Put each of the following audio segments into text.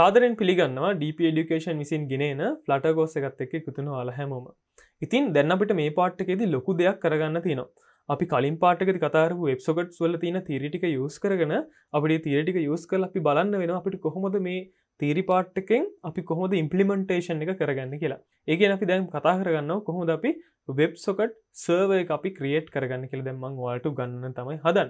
සාදරෙන් පිළිගන්නවා ඩප ඩිකේෂන් විසින් ගෙනන ෆලටගෝස එකත් එක්ක එකතුුණු අලහැමෝම ඉතින් දැන්න අපිට මේ පාට්ටකෙද ලොකු දෙයක් කරගන්න තියෙනවා අපි කලින් පාටක කතාරපු වෙබ්සොකට් වල තින තීරිටික යස් කරගන අපේ තීරටික යස් කල අපි බලන්න වෙන අපිට කොහොමද මේ තීරි පාට්ටකෙන් අපි කොහොමද ඉම්පලිමෙන්ටේෂන් එක කරගන්න කියලා ඒගේ අපි දැම් කතා කරගන්න කොහොද අපි වෙබ්සොකට් සර්වය අපි ක්‍රියට් කරගන්න කියල දැම්මං වාලට ගන්න තමයි හදන්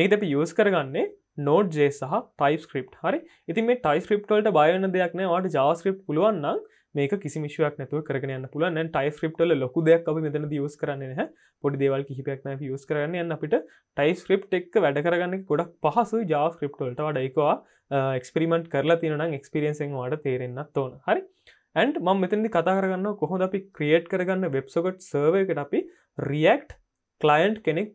මේක අපි යස් කරගන්නේ නෝඩ්ජේ සහ ටයිස් ක්‍රප් හරි ඉතින් මේ ටයිස් ක්‍රප්ටල්ට බයන්න දෙයක් නෑවාට ජාස්ක්‍රප් පුළුවන්න මේ කිසිමිශයක් නැතුව කරන පුලන් ටයි ්‍රප්ටල ලොකු දෙයක් අප මෙතන දියස් කරන්න හ පොඩි දෙවල් කිහිපයක්න ියස් කරන්න යන්න අපිට ටයිස් ක්‍රප් එක් වැඩ කරගන්න ගොඩක් පහසු ජාස්ක්‍රප්ටල්ට වඩයිකවා එක්ස්පිරිමෙන්ට් කරලා තියෙනනම් එක්ස්පිරියන්සිෙන් වාට තේරෙන්න්නත් ඕන හරි ඇන්ඩ් මං මෙතනදි කතා කරගන්න කොහොද අපි ක්‍රියේට් කරගන්න වෙබ්සොකට් සර්වයකට අපි රියක්ට් කලයින්් කෙනෙක්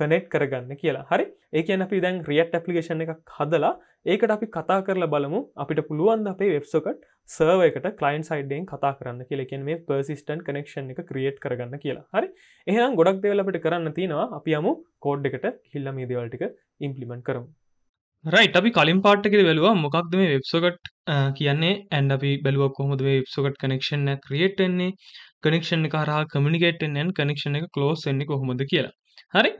කනෙට් කරගන්න කියලා හරි ඒක අපි දැන් රියට් ඇපලිකේෂන් එකක් හදලා ඒකට අපි කතා කරලා බලමු අපිට පුළුවන් අපේ වෙබ්සොකට සර්ව එකට කලයින් සයිඩෙන් කතා කරන්න කියලකෙන් මේ පර්සිස්ටන් කනෙක්ෂන් එක ක්‍රියට් කරගන්න කියලා හරි එහම් ගොඩක් දෙවලපට කරන්න තියෙනවා අපි අමු කෝඩ් එකට හිල්ල මේ දේවල්ටික ඉම්පලිමෙන්ට කරමු රයිට් අපි කලින් පාට්ටකෙද බැලවා මොකක්ද මේ වෙබ්සොකට් කියන්නේ ඇන් අපි බැලුවක් කොහොමද මේ වෙබ්සොකට් කනෙක්ෂන ක්‍රියට් එන්නේ කනෙක්ෂණ කරා කමිනිිකේටෙන් කනෙක්ෂණ එක කලෝස් එන්නේ කොහොමද කියලා හරි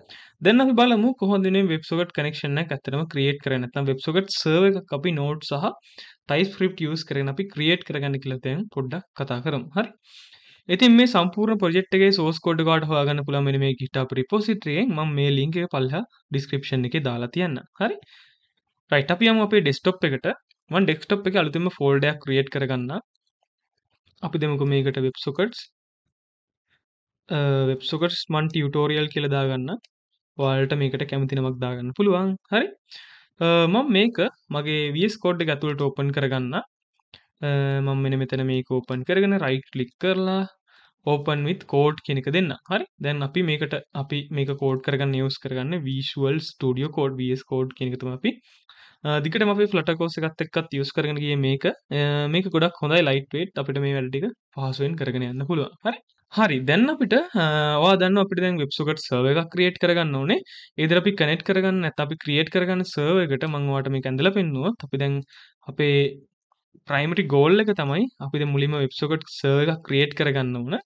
දෙන්න බලමු කොහොදන වෙබ්සොගට කනෙක්ෂන ඇතරම ක්‍රියට් කරනතම් වෙබ්සොගට සර්ව එක අපි නෝට් සහ ටයිස් ්‍රිප් ියස් කරන අපි ක්‍රියට් කරගන්න කියලතයෙන් පොඩ්ඩක් කතා කරම් හරි ඉතින් මේ සම්පූර් පොජෙට්ගේ සෝස් කොඩ් ගඩ හගන්න පුළම මේ ගිට ප්‍රපෝසිට්‍රියෙන් ම මේ ලිංක පල්හ ඩිස්ක්‍රපෂන් එක දාලා තියන්න හරි රයිට අපියම අපේ ඩෙස්ටොප් එකට වන් ඩෙක්ටප් එක අලුතිම ෆෝල්ඩයක් ක්‍රියට් කරගන්න අපි දෙමක මේකට වෙබ්සොකට්ස් වෙබ්සොකටස් මන් ටියුටෝරියල් කියලදාගන්න වාලට මේකට කැමතිනමක් දාගන්න පුළුවන් හරි මම මේක මගේ වස් කෝඩ් ගතුලට ඕපන් කරගන්න මම මෙන මෙතන මේක ඕපන් කරගෙන රයිට් ලික් කරලා ඕපන් විත් කෝඩ් කෙනෙක දෙන්න හරි දැන් අපි මේකට අපි මේක කෝඩ් කරගන්න යස් කරගන්න Visual Studio Code VS code කෙනෙකතුම අපි දිකට අපි ෆලටකෝස එකත් එක්කත් යස් කරගෙනගේ මේක මේක ගොඩක් හොඳයි ලයිට්වේට් අපිට මේ වැඩටික පහසුවෙන් කරගෙන යන්න පුළුවන් හරි හරි දැන් අපිට වා දන්න අපිට දැන් වෙබ්සුකට සර්ව එකක් ක්‍රියේට් කරගන්න ඕනේ ඒදර අපි කනෙට් කරගන්න ඇත අපි ක්‍රියේට් කරගන්න සර්ව එකට මංවාට මේ ඇඳල පෙන්නවා අපි දැන් අපේ ප්‍රයිමටි ගෝල් එක තමයි අපි මුලිම වෙබ්සොකට් සර් එකක් ක්‍රියේට් කරගන්න ඕන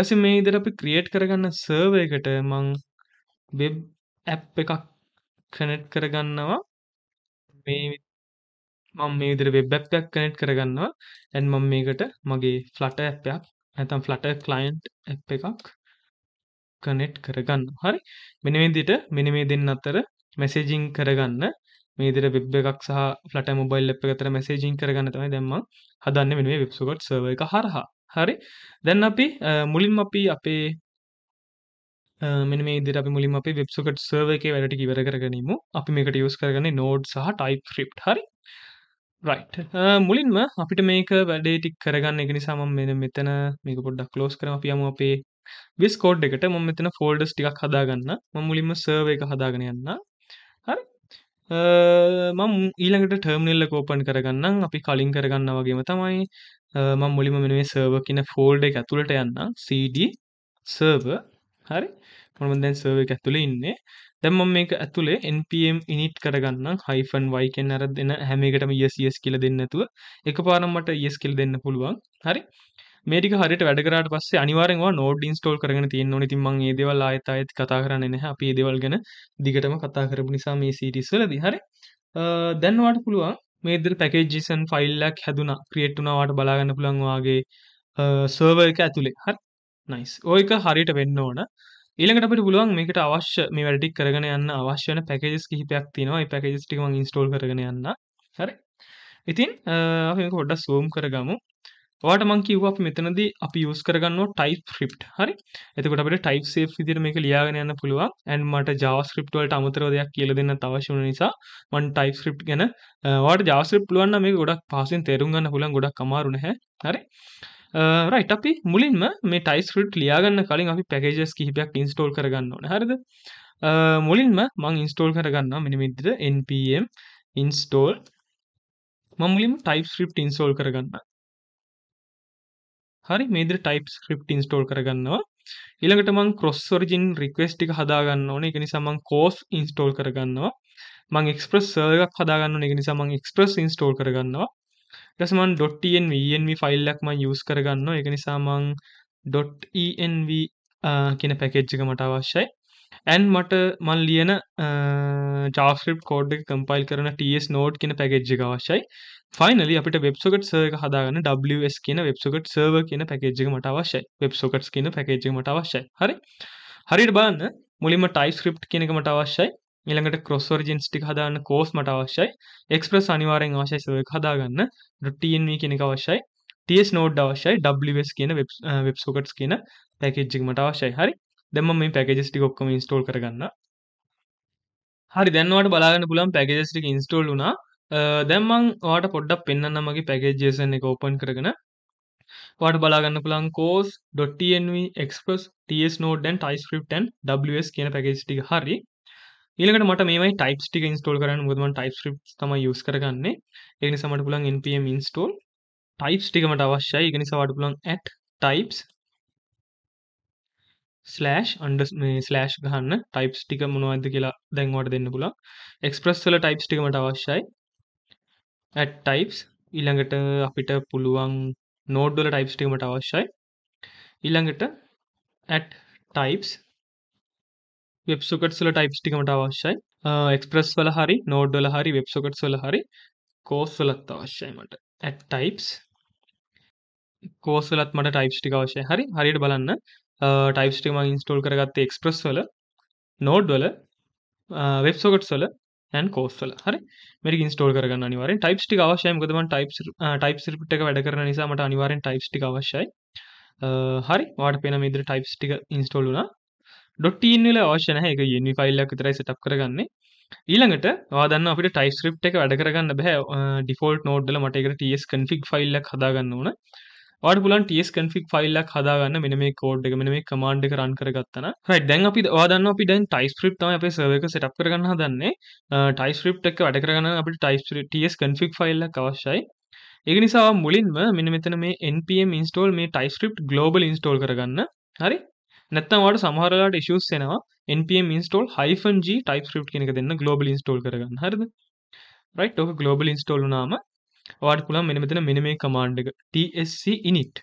ගස මේ ඉදර අපි ක්‍රියේට් කරගන්න සර්ව එකට මං වෙබ් ඇප් එකක් කනෙට් කරගන්නවා මේ මං මේ විදිර වෙබ් ඇප්යක් කනෙට් කරගන්නවා ඇන් මං මේකට මගේ ෆ්ලට ඇප්යක් ඇතම් ෆලට කලයින්් එකක් කනෙට් කරගන්න හරි මෙනවේදිට මෙනමේ දෙන්න අතර මැසේජිං කරගන්න මේදර වෙබ් එකක් සහ ෆලට මොබයිල් එප අතර මැසේජිං කරගන්න තමයි දැම්ම හදන්න වෙනුවේ වෙබ්සුකොට් සව එක හරහා හරි දැන් අපි මුලින්ම අපි අපේ මෙන ඉදිර අපි මුලින් අපි වෙබ්සුකට සර්ව එක වැඩට ඉවර කරගනීම අපි මේකට යස් කරගන නෝඩ් සහ ටයිප් ්‍රිප් හරි රයිට් uh, මුලින්ම අපිට මේක වැඩේටික් කරගන්න එක නිසාම මෙ මෙතන මේක පොඩ්ඩක් ලෝස් කරම පියම අපේ විස්කෝඩ් එකට ම මෙතන ෆෝල්ඩස් ටික් හදාගන්න ම මුලින්ම සර්ව එක හදාගෙන යන්න හරි uh, මම ඊළඟට ටර්මිල්ල කෝපන් කරගන්න අපි කලින් කරගන්න වගේම තමයි uh, මං මුලිම මෙනේ සර්ව කියන ෆෝල්ඩ එක ඇතුළට යන්න CD සර්ව හරි මොම දැන් සර්ව එක ඇතුළ ඉන්නේ දැම් මම මේක ඇතුළේ npm init කරගන්න hyphen y කියන අර දෙන හැම එකටම yes yes කියලා දෙන්න නැතුව එකපාරම මට yes කියලා දෙන්න පුළුවන් හරි මේ ටික හරියට වැඩ කරාට පස්සේ අනිවාර්යෙන් ඔයා node install කරගෙන තියෙන්න ඕනේ ඉතින් මම මේ දේවල් ආයෙත් ආයෙත් කතා කරන්නේ නැහැ අපි මේ දේවල් ගැන දිගටම කතා කරපු නිසා මේ series වලදී හරි දැන් ඔයාට පුළුවන් මේ විදිහට packages and file එකක් හැදුනා create වුණා ඔයාට බලාගන්න පුළුවන් ඔයාගේ server එක ඇතුලේ හරි nice ඔයක හරියට වෙන්න ඕන ඊළඟට අපිට පුළුවන් මේකට අවශ්‍ය මේ වැඩ ටික කරගෙන යන්න අවශ්‍ය වෙන පැකේජස් කිහිපයක් තියෙනවා. ඒ පැකේජස් ටික මම ඉන්ස්ටෝල් කරගෙන යන්න. හරි. ඉතින් අපි මේක පොඩ්ඩක් zoom කරගමු. ඔයාට මං කිව්වා අපි මෙතනදී අපි යූස් කරගන්නවා TypeScript හරි. එතකොට අපිට TypeSafe විදිහට මේක ලියාගෙන යන්න පුළුවන්. and මට JavaScript වලට අමතරව දෙයක් කියලා දෙන්නත් අවශ්‍ය වෙන නිසා මම TypeScript ගැන ඔයාට JavaScript පුළුවන් නම් මේක ගොඩක් පහසුවෙන් තේරුම් ගන්න පුළුවන් ගොඩක් අමාරු නැහැ. හරි. රයිට් uh, අපි මුලින්ම මේ ටයිස් ෆිට් ලියාගන්න කලින් අපි පැකේජස් කිහිපයක් ඉන්ස්ටෝල් කරගන්න ඕන හරිද uh, මුලින්ම මං ඉන්ස්ටෝල් කරගන්න මිනිමිදිර NPM ඉන්ස්ටෝල් මමුලින් ටයිප් ස්ක්‍රප් ඉන්ස්ටෝල් කරගන්න හරි මේදර ටයිප් ස්ක්‍රප් ඉන්ස්ටෝල් කරගන්නවා ඊළඟට මං කොස්වර්ජින් රික්වස්ටික හදාගන්න ඕන එක නිසාමං කෝස් ඉන්ස්ටෝල් කරගන්නවා මං එක්ස්ප්‍රස් සර්ගක් හදාගන්න එක නිසාමං එක්ස්ප්‍රස් ඉන්ස්ටෝල් කරගන්නවා ඊටසමන් .env ෆයිල්ලක් මම යූස් කරගන්නවා ඒක නිසා මම .env කියන පැකේජ් එක මට අවශ්‍යයි ඇන් මට මන් ලියන ජාස්ක්‍රිප් කෝඩ් එක කම්පයිල් කරන TS නෝඩ් කියන පැකේජ් එක අවශ්‍යයි ෆයිනලි අපිට වෙබ්සොකට් සර්ව එක හදාගන්න WS කියන වෙබ්සොකට් සර්ව කියන පැකේජ් එක මට අවශ්‍යයි වෙබ්සොකට්ස් කියන පැකේජ් එක මට අවශ්‍යයි හරි හරියට බලන්න මුලින්ම ටයිස්ක්‍රිප් කියන එක මට අවශ්‍යයි ඊළඟට කොස්වර්ජින්ස් ටික හදාන්න කෝස් මට අවශ්‍යයි එක්ස්ප්‍රස් අනිවාරෙන් අවශ්‍යයි සර්ක් හදාගන්න ටන්ව කෙනෙක අවශ්‍යයි ටස් නෝඩ් අවශ්‍යයි ඩස් කියන වෙබ් සෝකට්ස් කියන පැකෙජ්ජික් මට අවශ්‍යයි හරි දෙම මේ පැකෙජස් ටි ඔක්කම ඉස්ටෝල් කරගන්න හරි දැන්වට බලාගන්න පුළන් පැකෙජස්ටික ඉස්ටෝල් වුණා දැම්මං වාට පොඩ්ඩක් පෙන්න්න මගේ පැකෙජ්ජේසන එක ඕපන් කරගෙන වාට බලාගන්න පුළන් කෝස්.ටන්ව එක්ස්පස් ටස් නෝඩන් ටයිස්ක්‍රප්ටන් ws කියන පැකෙස්ටි හරි ඊළඟට මට මේවයි ටයිප්ස් ටික ඉන්ස්ටෝල් කරන්න මොකද මම TypeScript තමයි use කරගන්නේ ඒ නිසා මට පුළුවන් npm install types ටික මට අවශ්‍යයි ඒක නිසා වාට පුළුවන් @types ස්ලෑෂ් අන්ඩ මේ ස්ලෑෂ් ගහන්න ටයිප්ස් ටික මොනවද කියලා දැන්වට දෙන්න පුළා එක්ස්ප්‍රස් වල ටයිප්ස් ටිකමට අවශ්‍යයි ඇට් ටයිප්ස් ඊළඟට අපිට පුළුවන් නෝඩ්ඩොල ටයිප්ස් ටිකමට අවශ්‍යයි ඊළඟට ඇට් ටයිප්ස් වෙබ් සොකට්ස් වල ටයිප්ස් ටිකමට අවශ්‍යයි එක්ස්ප්‍රස් වල හරි නෝඩ් වල හරි වෙබ් සොකට්ස් වල හරි කෝස් වලත් අවශ්‍යයි මට ඇට් ටයිප්ස් කෝස් වලත් මට ටයිප්ස් ටික අවශ්‍යයි හරි හරියට බලන්න ටයිප්ස් ටික මම ඉන්ස්ටෝල් කරගත්තේ එක්ස්ප්‍රස් වල නෝඩ් වල වෙබ් සොකට්ස් වල ඇන් කෝස්සල හරි මෙරි ඉස්ටෝල් කරගන්න අනිවාරෙන් ටයිප්ස් ටික අවශ්‍යය ගතම ටයිප් ටයිප් රිපිට එක වැඩ කරන නිසාමට අනිවාරෙන් ටයිප්ස් ටික අවශ්‍යයි හරි වාට පෙන මිදර ටයිප්ස් ටික ඉන්ස්ටෝල්ුනා ඩොටීන්ල අවශ්‍යනහ එක යනි ෆයිල්ලක් විතරයි සටප් කරගන්නේ ඊළඟට වාදන්න අපිට ටයිස්ක්‍රප් එක වැඩ කරගන්න බැහ ඩිෆෝල්ට් නෝඩ්ඩල මටකට ටස් කන්ෆික් ෆයිල්ලක් හදාගන්න ඕන ඩ පුලන් ටස් කන්ෆික් ෆයිල්ලක් හදාගන්න මෙන මේ කෝඩ් එක මෙන මේ කමාන්ඩ් එක රන් කරගත්තන හයි දැන් අපි වාදන්න අපි දැන් ටයිස්ක්‍රප් තම අප සවක සටප් කරගන්න හදන්නේ ටයිස්ක්‍රප් එක වැඩ කරගන්න අපට ටයිස් කන්ෆික් ෆයිල්ලක් අවශ්‍යයි ඒ නිසා මුලින්ම මෙන මෙතන මේ NPM ඉන්ස්ටෝල් මේ ටයිස්ක්‍රප් ගලෝබල් ඉන්ස්ටෝල් කරගන්න හරි නැත්තම් ඔයාලට සමහර වෙලාවට issues එනවා npm install hyphen g typescript කියන එක දෙන්න global install කරගන්න. හරිද? right ඔක global install වුණාම ඔයාලට පුළුවන් මෙන්න මෙතන මෙන්න මේ command එක tsc init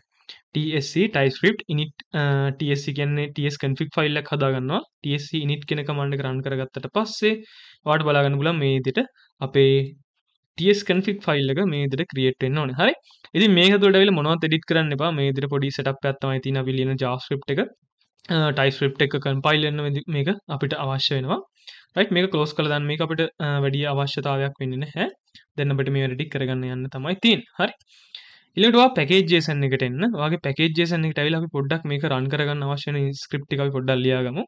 TSC TypeScript init uh, TSC කියන්නේ TS config ෆයිල් එකක් හදාගන්නවා TSC init කියන command එක run කරගත්තට පස්සේ ඔයාලට බලාගන්න පුළුවන් මේ විදිහට අපේ TS config ෆයිල් එක මේ විදිහට create වෙන්න ඕනේ. හරි. ඉතින් මේක ඇතුළට ඇවිල්ලා මොනවද edit කරන්න එපා. මේ විදිහට පොඩි setup එකක් තමයි තියෙන අපි ලියන JavaScript එක. ටයිස්්‍රප් එක කම්පයිල්ලන්න මේක අපිට අවශ්‍ය වෙනවා රයිට් මේ කලෝස් කළ දන්න මේ අපිට වැඩිය අවශ්‍යතාවයක් වෙන්න හැ දෙන්නට මේ වැඩි කරගන්න යන්න තමයි තින් හරි ඉලටවා පැකේජේසන් එකට එන්න වගේ පැකේජේසන් එක ටයිල අපි පොඩ්ඩක් මේක රන් කරගන්න අවශ්‍යන ස්ක්‍රප්ටික පොඩ්ඩල්ලියගම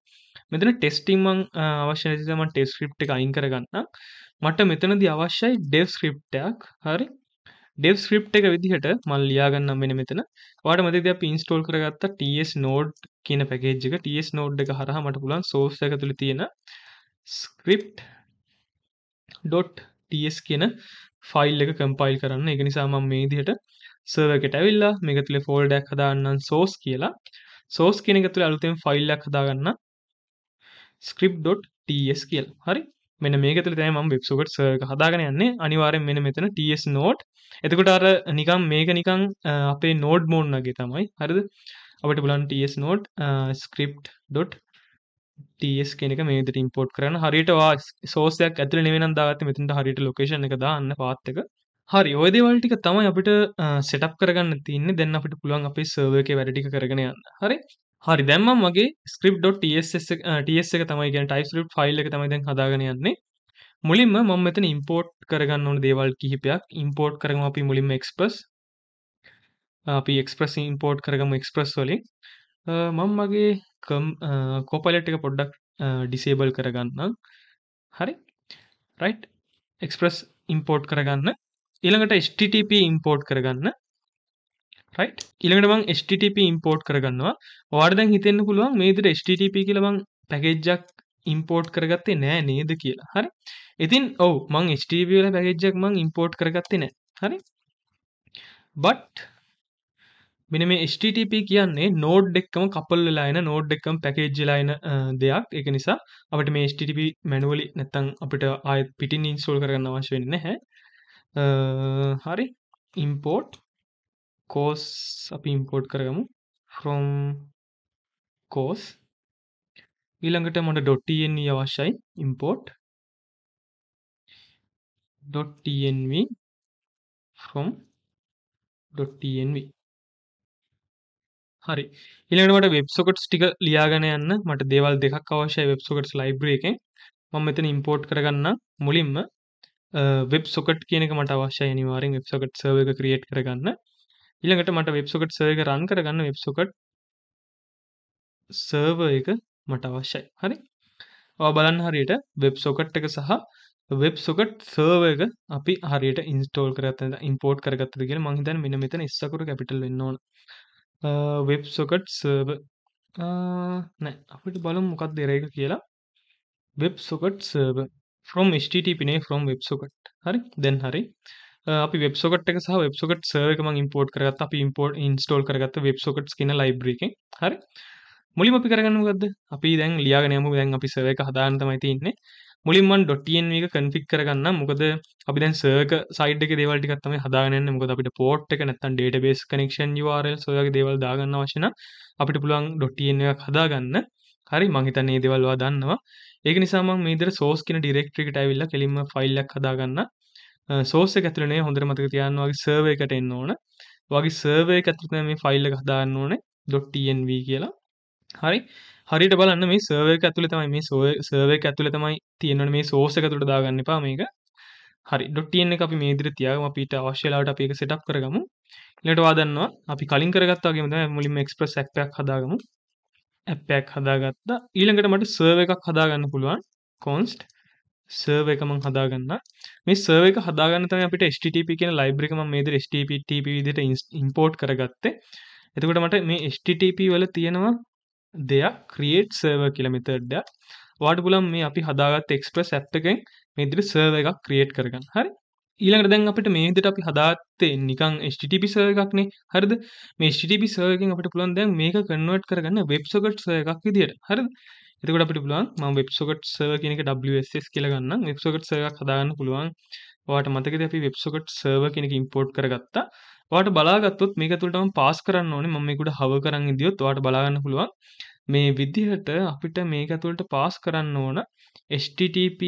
මෙතන ටෙස්ටිම්මං අවශ්‍යනතිම ටෙස්ක්‍රප් එක අයින් කරගන්න මට මෙතනද අවශ්‍යයි ඩෙව් ස්ක්‍රප්ටයක් හරි ඩෙව් ස්ක්‍රප් එක විදිහට මල් ලියාගන්න මෙන මෙතන වාට මද අප ඉන්ස්ටෝල් කරගත්ත ටස් නෝඩ් කියන පැකේජ් එක TS නෝඩ් එක හරහා මට පුළුවන් සෝස් එක තුල තියෙන script.ts කියන ෆයිල් එක කම්පයිල් කරන්න ඒක නිසා මම මේ විදිහට සර්වර් එකට ඇවිල්ලා මේක තුලේ ෆෝල්ඩර් එකක් හදාගන්නම් source කියලා source කියන එක තුලේ අලුතෙන් ෆයිල් එකක් හදාගන්න script.ts කියලා හරි මෙන්න මේක තුළ තමයි මම වෙබ්සෝකට් සර්වර් එක හදාගෙන යන්නේ අනිවාර්යෙන් මෙන්න මෙතන TS node එතකොට අර නිකන් මේක නිකන් අපේ node mode වගේ තමයි හරිද අපට පුලන් TS node script dot TS කෙනෙක මේදට ඉම්පෝට් කරන හරිටවා සෝසයක් ඇතර නිවෙන දාගත මෙතිට හරිට ලොකේෂන එක දාන්න පාත්තක හරි ඔයදේවල්ටික තමයි අපිට සෙටප් කරගන්න තින්න දෙන්න අපිට පුළුවන් අපි සර්වක වැඩටික කරගෙන යන්න හරි හරි දැම්මම් වගේ ස්ක්‍රප්.ටස් එක තමයි ගැන ටයිස්රප් ෆයිල් එක තමයි දැන් හදාගෙන යන්නේ මුලින්ම මම මෙතන ඉම්පෝට් කරගන්න ඕන දේවල් කිහිපයක් ඉම්පෝට් කරම අපි මුලින්ම එක්ස්පස් අපි එක්ස්ප්‍රස් ඉම්පෝට් කරගම එක්ස්ප්‍රස් වලින් මං මගේ කම් කෝපලට් එක පොඩ්ඩක් ඩිසේබල් කරගන්න හරි රයි් එක්ස්ප්‍රස් ඉම්පෝට් කරගන්න ඊළඟට ස්ටTP ඉම්පෝට් කරගන්න රයි් ඉළඟට බං ස්ටTP ඉම්පෝට් කරගන්නවා වාර්දැන් හිතෙන්න්න පුළුවන් මේදර ස්ටTP කියලබං පැකෙජ්ජක් ඉම්පෝට් කරගත්තේ නෑ නේද කියලා හරි ඉතින් ඔව මං ස්ටවල පැගෙජ්ජක් මං ඉම්පෝට් කරගත්තේ නෑ හරි බට් මෙන මේ HTTP කියන්නේ නෝඩ් එක්කම කපල් වෙලා එන නෝඩ් එක්කම පැකේජ් වෙලා එන දෙයක්. ඒක නිසා අපිට මේ HTTP මැනුවලි නැත්තම් අපිට ආයෙත් පිටින් ඉන්ස්ටෝල් කරගන්න අවශ්‍ය වෙන්නේ නැහැ. හරි. import course අපි import කරගමු from course ඊළඟට මට .tnv අවශ්‍යයි import .tnv from .tnv හරි ඊළඟට වෙබ්සොකට්ස් ටික ලියාගෙන යන්න මට දේවල් දෙකක් අවශ්‍යයි වෙබ්සොකට්ස් ලයිබ්‍රරි එකෙන් මම මෙතන ඉම්පෝට් කරගන්න මුලින්ම වෙබ්සොකට් කියන එක මට අවශ්‍යයි අනිවාර්යෙන් වෙබ්සොකට් සර්වර් එක ක්‍රියේට් කරගන්න ඊළඟට මට වෙබ්සොකට් සර්වර් එක රන් කරගන්න වෙබ්සොකට් සර්වර් එක මට අවශ්‍යයි හරි ඔයා බලන්න හරියට වෙබ්සොකට් එක සහ වෙබ්සොකට් සර්ව එක අපි හරියට ඉන්ස්ටෝල් කරගත්ත ඉම්පෝට් කරගත්තද කියලා මං හිතන්නේ මෙන්න මෙතන ඉස්සකුරු කැපිටල් වෙන්න ඕන වෙබ් සොකට් සර්ව නෑ අපට බලු මොකක් දෙරේක කියලා වෙබ් සොකට් සර්ව ෆ්‍රෝම් ස්ටපනේ ෆ්‍රෝම් වෙබ් සොකට් හරි දැන් හරි අපි වෙබ් සොකට එක සහ වෙබ් සොකට් සර්වකම ඉම්පෝට් කරගත් අප ඉම්පෝට් ඉන්ස්ටෝල් කරගත් වෙබ් සොකට් කියන ලයිබ්‍රක හරි මුලිම අපි කරගන්න ගද අපි දැන් ලියාගනයමු දැන් අපි සවක හදාන්තමයි තින්නේ මුලින්මන් ඩොටන් එක කන්ෆික් කරගන්න මොකද අපි දැන් සර්ක සයිඩ් එක දේවල්ටිකත්තම හදාගන්න මොකද අපිට පෝට් එක නැත්තන් ඩේට බේස් කනෙක්ෂන් වාරල් සොයගේ දේවල් දාගන්න වශන අපිට පුළුවන් ඩොටන් එකක් හදාගන්න හරි මහිතන්නේ දේවල්වා දන්නවා ඒක නිසාම මේදර සෝස් කියන ඩිරෙක්ට්‍රිකට ඇවිල්ල කෙලින්ම ෆයිල්ලක් හදාගන්න සෝස ඇතුලනේ හොඳර මතක තියන්නවාගේ සර්වයකට එන්න ඕන වගේ සර්වය ඇතුන මේ ෆයිල්ල හදාන්න ඕනේ ඩොට්ටන්ව කියලා හරි හරිට බලන්න මේ සර්වක ඇතුළ තමයි මේ සර්වක ඇතුළ තමයි තියෙනවන මේ සෝසක තුට දාගන්න එපා මේක හරි ඩොට්ටියන්න අපි මේදිර තියාගම අපිට අවශ්‍යලාට අපි එක සෙටක් කරගමු ලට වාදන්නවා අපි කලින් කරගත්තාගේම මුලින්ම එක්ස්ප්‍රස් ඇක්ටක් හදාගමු ඇප්පයක් හදාගත්තා ඊළඟට මට සර්ව එකක් හදාගන්න පුළුවන් කොන්ස්ට් සර්ව එකම හදාගන්න මේ සර්ව එක හදාගන්න තම අපිට ස්ටප කියන ලයිබ්‍රිකම මේද ස්ටප විදිට ඉම්පෝට් කරගත්තේ එතකට මට මේ ස්ටටප වල තියෙනවා දෙයක් ක්‍රියේට් සර්වර් කියලා මෙතඩ් එකක්. ඔයාලට පුළුවන් මේ අපි හදාගත්ත එක්ස්ප්‍රස් ඇප් එකෙන් මේ විදිහට සර්වර් එකක් ක්‍රියේට් කරගන්න. හරි. ඊළඟට දැන් අපිට මේ විදිහට අපි හදාත්තේ නිකන් HTTP සර්වර් එකක්නේ. හරිද? මේ HTTP සර්වර් එකෙන් අපිට පුළුවන් දැන් මේක කන්වර්ට් කරගන්න WebSocket සර්වර් එකක් විදිහට. හරිද? එතකොට අපිට පුළුවන් මම WebSocket සර්වර් කියන එක WSS කියලා ගන්නම්. WebSocket සර්වර් එකක් හදාගන්න පුළුවන්. වාට මතකද අපි වෙබ්සොකට් සර්ව කෙනෙක් ඉම්පෝට් කරගත්තා වාට බලාගත්තොත් මේක තුළටම පාස් කරන්න ඕනේ මම මේකට හව කරන් ඉදියොත් වාට බලාගන්න පුළුවන් මේ විදිහට අපිට මේක තුළට පාස් කරන්න ඕන HTTP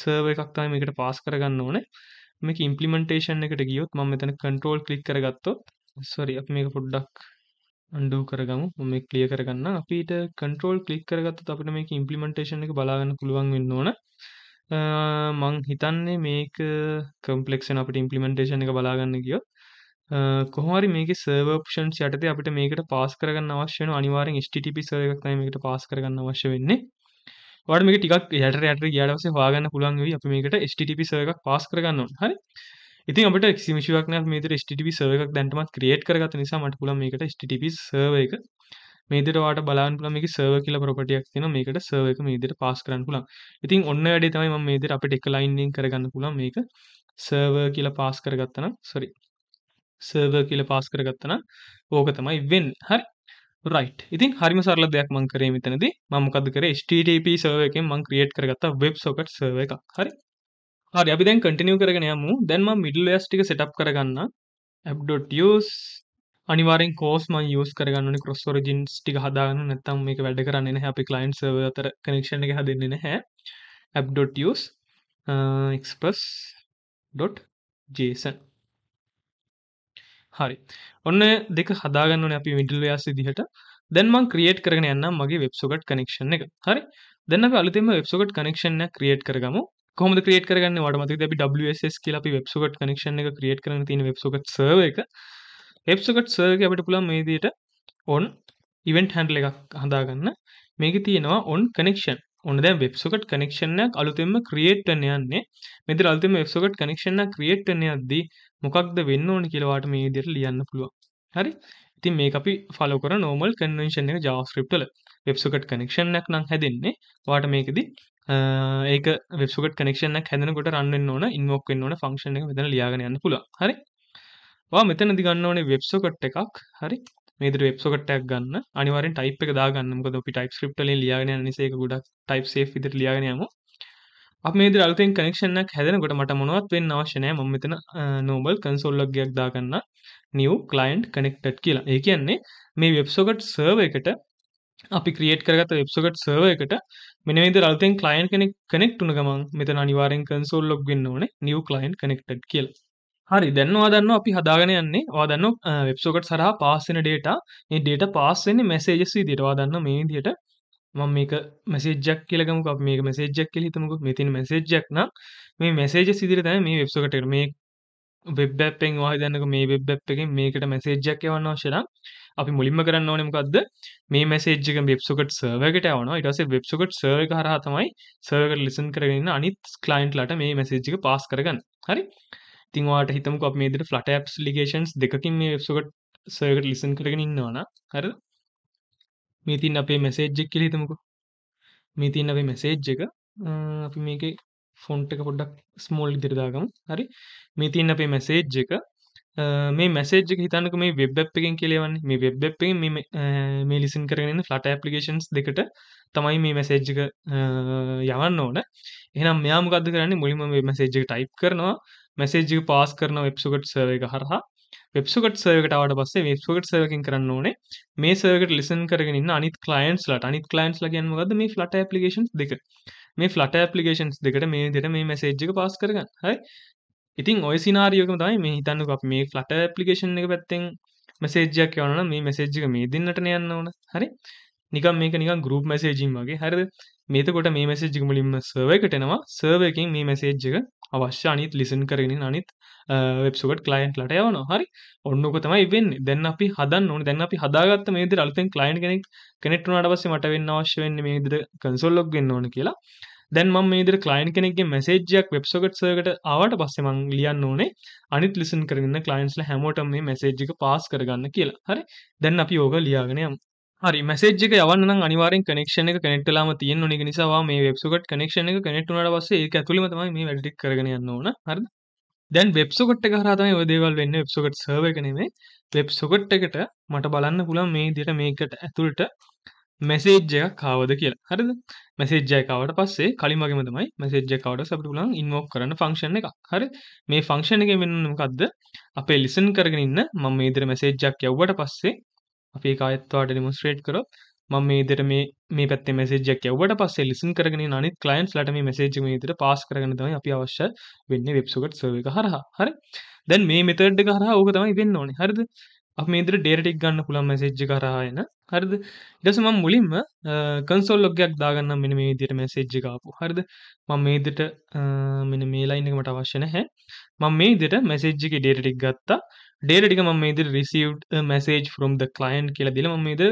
සර්ව එකක් තමයි මේකට පාස් කරගන්න ඕනේ මේක ඉම්ප්ලිමන්ටේෂන් එකට ගියොත් මම මෙතන කන්ට්‍රෝල් ක්ලික් කරගත්තොත් සොරි අපි මේක පොඩ්ඩක් අන්ඩු කරගමු මොම කලිය කරගන්න අපිට කන්ට්‍රෝල් කලික් කරගත් අපිට මේ ඉම්පලිමටේෂන එක බලාගන්න පුළුවන් වෙන්න ඕන මං හිතන්නේ මේක කම්පලෙක්ෂන් අපට ඉම්පලිමෙන්ටේෂන එක බලාගන්න ගිය කොහරි මේක සර්වපෂන් යටතේ අපිට මේකට පාස් කරගන්න අවශ්‍යන අනිවාරෙන් ස්ටිපි සයක්න මේකට පාස් කරගන්න අවශ්‍ය වෙන්නේ වඩ මේක ටිකක් යට යට ගඩවස වාගන්න පුළන්ව අප මේකට ස්ටිපි සයක පාස් කරගන්න හරි ඉති අපට සිමිශවක්න මේත ස්ටිපි සයක දැන්ටමත් ක්‍රියට් කරගත නිසා මට පුල මේකට ස්ටිපි සර්ව එක මේ විදිහට ඔයාලට බලන්න පුළුවන් මේකේ server කියලා property එකක් තියෙනවා මේකට server එක මේ විදිහට pass කරන්න පුළුවන්. ඉතින් ඔන්න වැඩේ තමයි මම මේ විදිහට අපිට එක line එකෙන් කරගන්න පුළුවන් මේක server කියලා pass කරගත්තා නම් sorry server කියලා pass කරගත්තා නම් ඕක තමයි වෙන්නේ. හරි. රයිට් ඉතින් හරිම සරල දෙයක් මං කරේ මෙතනදී මම මොකද කරේ HTTP සර්වර් එකෙන් මං ක්‍රියේට් කරගත්ත WebSocket සර්වර් එකක් හරි හරි අපි දැන් කන්ටිනියු කරගෙන යමු දැන් මම middlewares ටික setup කරගන්න app.use අනිවාරෙන් කෝස්ම යස් කරගන්න කොස්ෝරජින්ස් ටි හදාගන්න නැත්තම් මේ වැඩ කරන්න හැපි කලයින් සව අතර කනෙක්ෂණ එක හදන්න නැහැ app.use uh, express.json හරි ඔන්න දෙක හදාගන්න අපි මිඩල්වයාස දිහට දැන්මං ක්‍රියට් කරන යන්න මගේ වෙබ්සොකට් කනෙක්ෂණ එක හරි දෙන්න අලුතෙම වෙබ්සොකට් කනෙක්ෂණ ක්‍රියට් කරගම කොම ක්‍රේට කරන්න වටමති ැි WSS කියලි වෙබ්සොකට් කනෙක්ෂණ එක ක්‍රියට් කරන තින වෙබ්සොකට් සර්ව එක එප්සකට සර්ග අපට පුළන් මේදයට ඔන් ඉවෙන්ට හැන්ඩල එකක් හදාගන්න මේක තියෙනවා ඔන් කනෙක්ෂන් ඔන්න දැ වෙබ්සකට කනෙක්ෂණයක් අලුතෙම ක්‍රියේට්ටන යන්නේ මෙද අල්තම වෙබ්සකට කනෙක්ෂණ ක්‍රියේට්ටන යද්දී මොකක්ද වෙන්න ඕන කියලවාට මේ දෙයට ලියන්න පුළුව හරි ඉතින් මේ අපි ෆලෝකර නෝමල් කන්වෙන්ෂන් එක ජාස්ක්‍රප්ටල වෙබ්සකට කනෙක්ෂණයක් නම් හැදෙන්නේ වාට මේකදී ඒක වෙබ්සකට කනෙක්ෂණක් හැදනකොට රන්න ඕන ඉන්වෝක් වෙන්න ඕන ෆංක්ෂණ එක විදන ලියාගෙන යන්න පුළුව හරි වා මෙතනදි ගන්න ඕනේ වෙබ්සොකට් එකක් හරි මේදර වෙබ්සොකට්ටයක් ගන්න අනිවරෙන් ටයිප් එක දාගන්න මොකද අපි ටයිප් ස්ක්‍රිප්ට් වලින් ලියාගෙන යන නිසා ඒක ගොඩක් ටයිප් සේෆ් විදිහට ලියාගෙන යමු අපේ ද අලුතෙන් කනෙක්ෂන් එකක් හැදෙනකොට මට මොනවත් වෙන්න අවශ්‍ය නැහැ මම මෙතන නෝබල් කන්සෝල් ලොග් එකක් දාගන්න new client connected කියලා. ඒ කියන්නේ මේ websocket server එකට අපි create කරගත්ත websocket server එකට මෙන්න මේ විදිහට අලුතෙන් client කෙනෙක් connect වුණ ගමන් මෙතන අනිවාර්යෙන් console log වෙන්න ඕනේ new client connected කියලා. හරි දැන්වා දන්න අපි හදාගෙන යන්නේ වා දන්න වෙබ්සෝකට් සරහ පාස්සෙන ඩේට ඒ ඩේට පාස්සෙන්නේ මැසේජස් විදිරවා දන්න මේ දියට මම මේක මැසේජක් කියලකමක් මේ මැසේජක් කියල හිතමකුත් මෙතින් මැසේජක්න මේ මැසේජ සිදිර තැන මේ වෙබ්සකට මේ වෙබ්බැපෙන් වා දන්නක මේ වෙබ්බැප් එක මේකට මැසේජ්ජක් යවන්න අවශ්‍යර අපි මුලින්ම කරන්න ඕනෙමකක්ද මේ මැසේජ්ක වෙබ්සකට සර්වකට යවන ඉටස වෙබ්සකට සර්ක හරහතමයි සර්කට ලිසන් කරගන්න අනිත් ස්ලයින්ට් ලට මේ මැසේජ්ක පස් කරගන්න හරි තිවාට හිතමක අප මේදට ෆලට ඇප්ස් ලිකේන්ස් දෙකින් මේ වෙබ්සකට සර්කට ලිසන් කරගෙන ඉන්නවන හර මේතින් අපේ මැසේජ්ජක් කියල හිතමකු මේතින් අපේ මැසේජ් එක අපි මේක ෆොන්ට එක පොඩ්ඩක් ස්මෝල් ඉදිරිදාගම් හරි මේතින් අපේ මැසේජ් එක මේ මැසේජ් හිතනක මේ වෙබ් එකෙන් කෙලෙවන් මේ වෙබ් එෙන් මේ ලිසින් කරන ෆලට ඇපලිකේන්ස් දෙකට තමයි මේ මැසේජ්ක යවන්න ඕන එහම් යාමකද කරන්න මුලිම මේ මැසේජ්ක ටයිප් කරනවා මැසේජ පාස් කරන වෙබ්සුගට් සර්වක හරහා වෙබ්සුගට් සර්වකටාවට පස්සේ වෙබ්සුගට් සර්වකින් කරන්න ඕනේ මේ සර්කට ලිසන් කරගෙන අනිත් කලයින්ස් ලට අනිත් කලයින්ස් ලගයන් ගද මේ ෆලට ඇපලිකේන් දෙක මේ ෆලට ඇපලිකේන්ස් දෙකට මේ දෙට මේ මැසේජ්ජක පාස් කරගන්න හයි ඉතින් ඔය සිනාරියෝකම තමයි මේ හිතන්න අප මේ ෆලට ඇපලිකේෂන් එක පැත්තෙන් මැසේජ්ජයක් යවන මේ මැසේජ්ජක මේ දෙන්නට යන්න ඕන හරි නිකම් මේක නිකම් ගරුප් මැසේජීම් වගේ හරද මේතකොට මේ මැසේජ්ජි මුලින්ම සර්වයකටනවා සර්වයකින් මේ මැසේජ්ජක අවශ්‍ය අනිත් ලිසන් කරගෙන අනිත් වෙබ්සුකට කලයින්ට ලට යවන හරි ඔන්නක තමයි වෙන්න දැන් අපි හදන් ඕන දැන් අපි හදාගත්ත මේද අල්තෙන් කලයින් කෙනෙක් කෙනෙක්ටුනට පස්ස මට වෙන්න අවශ්‍ය වෙන්න මේදර කන්සොල්ලොක් වෙන්න ඕන කියලා දැන් ම මේදර කලයින් කෙනෙක්ගේ මැසේජ්ජයක් වෙබ්සොකට් සර්කට ආවට පස්සෙමං ලියන්න ඕනේ අනිත් ලිසන් කරන්න කලයින්ස්ල හැමෝටම මේ මැසේජ්ජික පාස් කරගන්න කියලා හරි දැන් අපි යෝග ලියාගෙනයම් හරි මැසේජ් එක යවන්න නම් අනිවාර්යෙන් කනෙක්ෂන් එක කනෙක්ට් වෙලාම තියෙන්න ඕන ඒක නිසා වා මේ වෙබ්සොකට් කනෙක්ෂන් එක කනෙක්ට් වුණාට පස්සේ ඒක ඇතුළේම තමයි මේ වැඩ ටික කරගෙන යන්න ඕන හරිද දැන් වෙබ්සොකට් එක හරහා තමයි ඔය දේවල් වෙන්නේ වෙබ්සොකට් සර්වර් එක නෙමෙයි වෙබ්සොකට් එකට මට බලන්න පුළුවන් මේ විදිහට මේකට ඇතුළට මැසේජ් එකක් කාවද කියලා හරිද මැසේජ් එකක් ආවට පස්සේ කලින් වගේම තමයි මැසේජ් එකක් ආවට අපිට පුළුවන් ඉන්වෝක් කරන්න ෆන්ක්ෂන් එකක් හරි මේ ෆන්ක්ෂන් එකේ වෙන්නේ මොකද්ද අපේ ලිසන් කරගෙන ඉන්න මම මේ විදිහට මැසේජ් එකක් යවුවට පස්සේ අපි කායත්වා ඩෙමස්ට්‍රේට් කර මම මේදර මේ මේ පැත් මෙසේජක් යවට පස්සේ ලිසින් කරගෙන අනිත් කලයින්ස් ලට මේ මෙසේජ මේතර පස් කරන තම අපි අවශ්‍ය වෙන්න වෙබ්සුගට් සවක හරහා හරි දැන් මේ මෙතඩ් හර ඕක තමයි වෙන්න ඕනේ හරිද මේදර ඩේටෙක් ගන්න පුළන් මැසේජ් කරායන හරිද ඉටසම මුලින්ම කන්සල් ලොගයක් දාගන්න මෙන මේ දිට මැසේජ්ජිකාපු හරිද මං මේදට මෙන මේලයින්නකමට අවශ්‍යන හැ මං මේ දෙට මැසේජ්ජික ඩේටෙක් ගත්තා ඩේටක මම ඉදිරි receive message from the client කියල දිල ම ද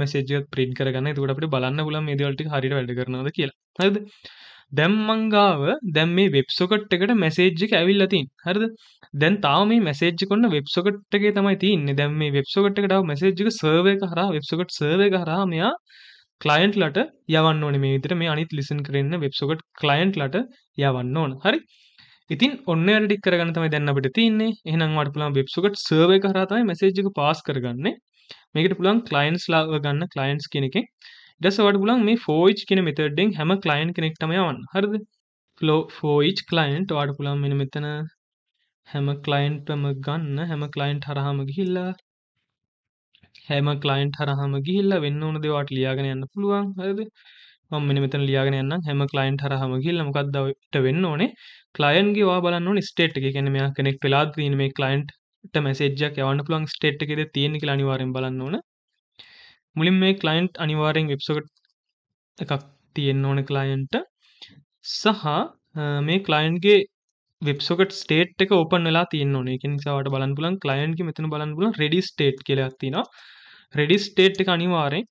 මසේජ ප්‍රින් කරගන්න තුකට බලන්න ගුල මේදවලට හරි වැඩ කරනද කියලා හද දැම්මංගාව දැම් මේ වෙබ්සොකට් එකට මැසේජ්ජික ඇවිල්ලතින් හරද දැන් තාම මැසේජ් කොන්න වෙබ්සොකට්ගේ තමයි තින්න දැම් මේ වෙබ්සොකට් එකට මසේජ්ක සර්වය හර වෙබ්සොකට් සර්වය හරමයා කලයින්ට ලට යවන්න ඕන මේ විතර මේ අනිත් ලිසන් කරන්න වෙබ්සොකට් කලයින්ට ලට යවන්න ඕන හරි ඉතින් ඔන්න ටික් කරගන්න තමයි දැන් අපිට තින්නේ එහෙනම් වට පුළුවන් වෙබ්සුකට සර්ව එක හරහා තමයි මැසේජ් එක පාස් කරගන්නේ මේකට පුළුවන් ක්ලයන්ට්ස් ලාව ගන්න ක්ලයන්ට්ස් කියන එකෙන් ඊට පස්සේ වට පුළුවන් මේ ෆෝයිච් කියන මෙතඩ්ෙන් හැම ක්ලයන්ට් කෙනෙක් තමයි යවන්න හරිද ෆ්ලෝ ෆෝයිච් ක්ලයන්ට් වට පුළුවන් මෙන්න මෙතන හැම ක්ලයින්ට්ම ගන්න හැම ක්ලයින්ට් හරහම ගිහිල්ලා හැම ක්ලයින්ට් හරහම ගිහිල්ලා වෙන්න ඕන දෙවාට ලියාගෙන යන්න පුළුවන් හරිද මම මෙන්න මෙතන ලියාගෙන යන්නම් හැම ක්ලයන්ට් හරහාම ගිහලා මොකක්ද අපිට වෙන්න ඕනේ ක්ලයන්ට්ගේ ඔයා බලන්න ඕනේ ස්ටේට් එක. ඒ කියන්නේ මෙයා කනෙක්ට් වෙලා තියෙන මේ ක්ලයන්ට්ට මැසේජ් එකක් යවන්න පුළුවන් ස්ටේට් එකේද තියෙන්නේ කියලා අනිවාර්යෙන් බලන්න ඕන. මුලින් මේ ක්ලයන්ට් අනිවාර්යෙන් වෙබ්සොකට් එකක් තියෙන්න ඕන ක්ලයන්ට් සහ මේ ක්ලයන්ට්ගේ වෙබ්සොකට ස්ටේට් එක ඕපන් වෙලා තියන්න ඕනේ එක නිසාවට බලන් පුලන් ලයින්ගේ මෙතන බලන් පුලන් රෙඩි ස්ටේට් කියලයක් තිනවා රෙඩි ස්ටේට් එක අනිවාරෙන්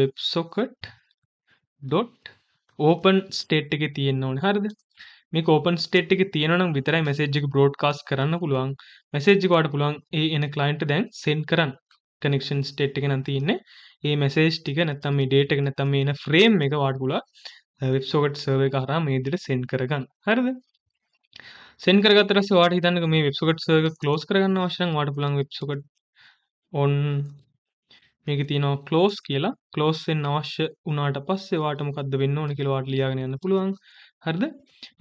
වෙබ්සොකට් ඩොට් ඕපන් ස්ටේට් එක තියෙන්න්න ඕන හරිද මේ කෝපන් ස්ටේට් එක තියෙනනම් විතරයි මැසේජ්ක බ්‍රෝඩ් කාස් කරන්න පුළුවන් මැසේජ්කවාට පුළුවන් ඒ එන කලයින්ට දැන් සෙන් කරන්න කනෙක්ෂන් ස්ටේට් එක නම් තියන්නේ ඒ මැසේජ් ටික නැත්තම් මේ ඩේට එක නැත්තම් එන ෆ්‍රේම් එක වාඩ්ගුල වෙබ්සෝකට් සර්වය කරා මේදිට සෙන් කරගන්න හරිද සෙන් කරගතරස වාට හිතන්න මේ වෙබ්සකට සර්ක ලෝස් කරගන්න වශයෙන් වාට පුලන් වෙබ්සකට ඔන් මේක තියෙනවා ක්ලෝස් කියලා ක්ලෝස්ෙන් අවශ්‍ය වුණාට පස්සේ වාට මොකක්ද වෙන්න ඕන කියලා වාට ලියාගෙන යන්න පුළුවන් හරිද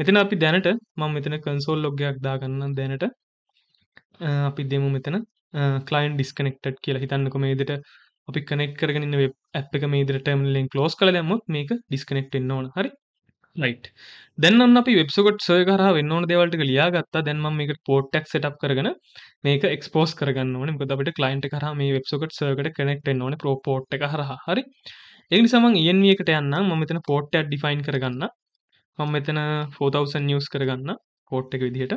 මෙතන අපි දැනට මම මෙතන කන්සෝල් ලොග් එකක් දාගන්නම් දැනට අපි දෙමු මෙතන ක්ලයින් ඩිස්කනෙක්ටඩ් කියලා හිතන්නකො මේ විදිහට අපි කනෙක්ට් කරගෙන ඉන්න වෙබ් ඇප් එක මේ විදිහට ටර්මිනල් එකෙන් ක්ලෝස් කරලා දැම්මොත් මේක ඩිස්කනෙක්ට් වෙන්න ඕන හරි රයිට් දැන්න අපි වෙබ්සකොට් සොයකර වන්න දෙවලට ලියා ගත්තා දැන්ම මේක පෝට්ටක් සට් කරගන මේක ක්ස්පෝස් කරගන්න න ගොදට කලයින්ට කර මේ වෙබ්සකොට් සර්කට කනෙක්ට න පෝට් හර හරි එනි සමන් ඒන්ියකට e යන්න මතන පෝට් ඩිෆයින් කරගන්න මම මෙතන 4000 නිියස් කරගන්න පෝට් එක විදිහට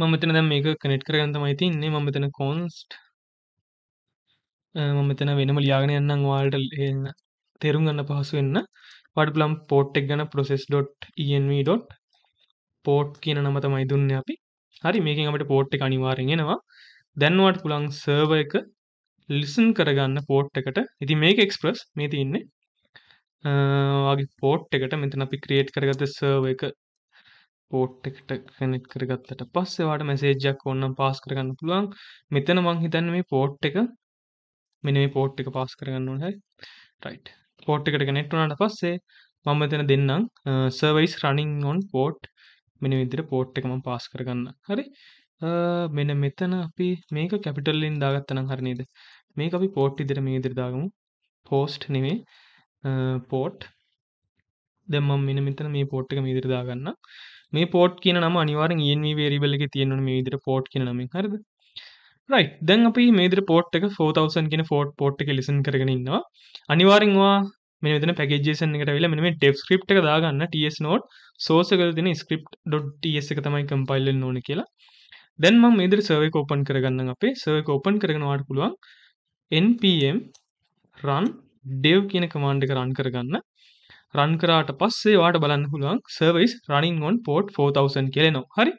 මමතන දැම් මේක කනෙට් කරගන්න මයිති ඉන්නේ මතන කෝන්ස්ට් මම මෙතන වෙනම ලියාගෙන යන්නම් වාල්ට තේරුම් ගන්න පහසු වෙන්න වට පුලම් පෝට් එක් ගන පොසෙස් ඩොට් පෝට් කියන නම තමයි දුන්න අපි හරි මේකින් අපට පෝට් එක අනිවාරෙනවා දැන්වට පුළන් සර්ව එක ලිසන් කරගන්න පෝට් එකට ඉති මේක එක්ස්ප්‍රස් මේ තින්නේ වගේ පෝට් එකට මෙතන අපි ක්‍රියේට් කරගත සර්ව එක පෝට් එකට කනෙක් කරගත්තට පස්සේවාට මැසේජ්ජක් ඔන්නම් පාස් කරගන්න පුළුවන් මෙතන මං හිතන්න මේ පෝට් එක මෙන මේ පෝට් එක පාස් කරගන්න ඕනයි රයිට් පෝට් එකට කනෙක්ට වනට පස්සේ මම එතන දෙන්නම් සර්වයිස් රනිින් ඔොන් පෝට් මෙන විදිර පෝට් එකම පාස් කරගන්න හරි මෙන මෙතන අපි මේක කැපිටල්ලින් දාගත්තනම් හරණේද මේ අපි පෝට් ඉදිර මේ ඉදිරිදාගමු පෝස්ට් නෙවේ පෝට් දෙම මෙන මෙතන මේ පෝට් එක ඉදිරිදාගන්න මේ පෝට් කියන නම අනිවාර ඒන් වේරිබල e එක තියෙනවන මේ ඉදිර පෝට් කියන නමින් හරිද රයි දැන් අපි මේදර පෝට් එක 4000 කියෙන ෆෝට් පෝට් එක ලිසන් කරගෙනන්නවා අනිවාරෙන්වා මෙතන පැගේජේසන් එකට වෙලා මෙම ටෙප් ස්ක්‍රප් එක දාගන්න ටස් නෝට් සෝසකල තින ස්ක්‍රප්.ටස් එක තමයි කම්පයිල්ල නොන කියලා දැන්ම මේදර සර්වක ඕපන් කරගන්න අපේ සර්වක ඕපන් කරගෙනවාට පුළුවන් NPM රන් ඩෙව් කියන කමාන්්ඩ කරන් කරගන්න රන් කරාට පස්සේ වාට බලන්න පුළුවන් සර්වයිස් රනිින් ඔොන් පෝට් 4000 කෙලෙනවා හරි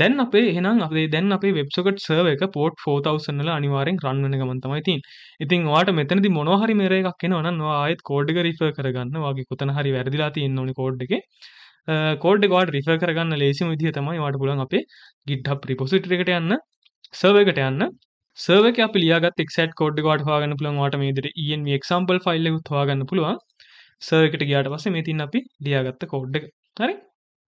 දැන් අපේ එහෙනම් අපේ දැන් අපේ වෙබ්සොකට් සර්ව එක පෝට් 4000 වල අනිවාර්යෙන් රන් වෙන ගමන් තමයි තියෙන්නේ. ඉතින් ඔයාලට මෙතනදී මොනවා හරි මෙර එකක් එනවා නම් ඔයා ආයෙත් කෝඩ් එක රිෆර් කරගන්න. ඔයාගේ කොතන හරි වැරදිලා තියෙන්න ඕනේ කෝඩ් එකේ. කෝඩ් එක ඔයාලට රිෆර් කරගන්න ලේසිම විදිය තමයි ඔයාලට පුළුවන් අපේ GitHub repository එකට යන්න, සර්ව එකට යන්න. සර්ව එකේ අපි ලියාගත් exact කෝඩ් එක ඔයාලට හොයාගන්න පුළුවන්. ඔයාලට මේ විදිහට env example file එකත් හොයාගන්න පුළුවන්. සර්ව එකට ගියාට පස්සේ මේ තින්න අපි ලියාගත්ත කෝඩ් එක. හරි?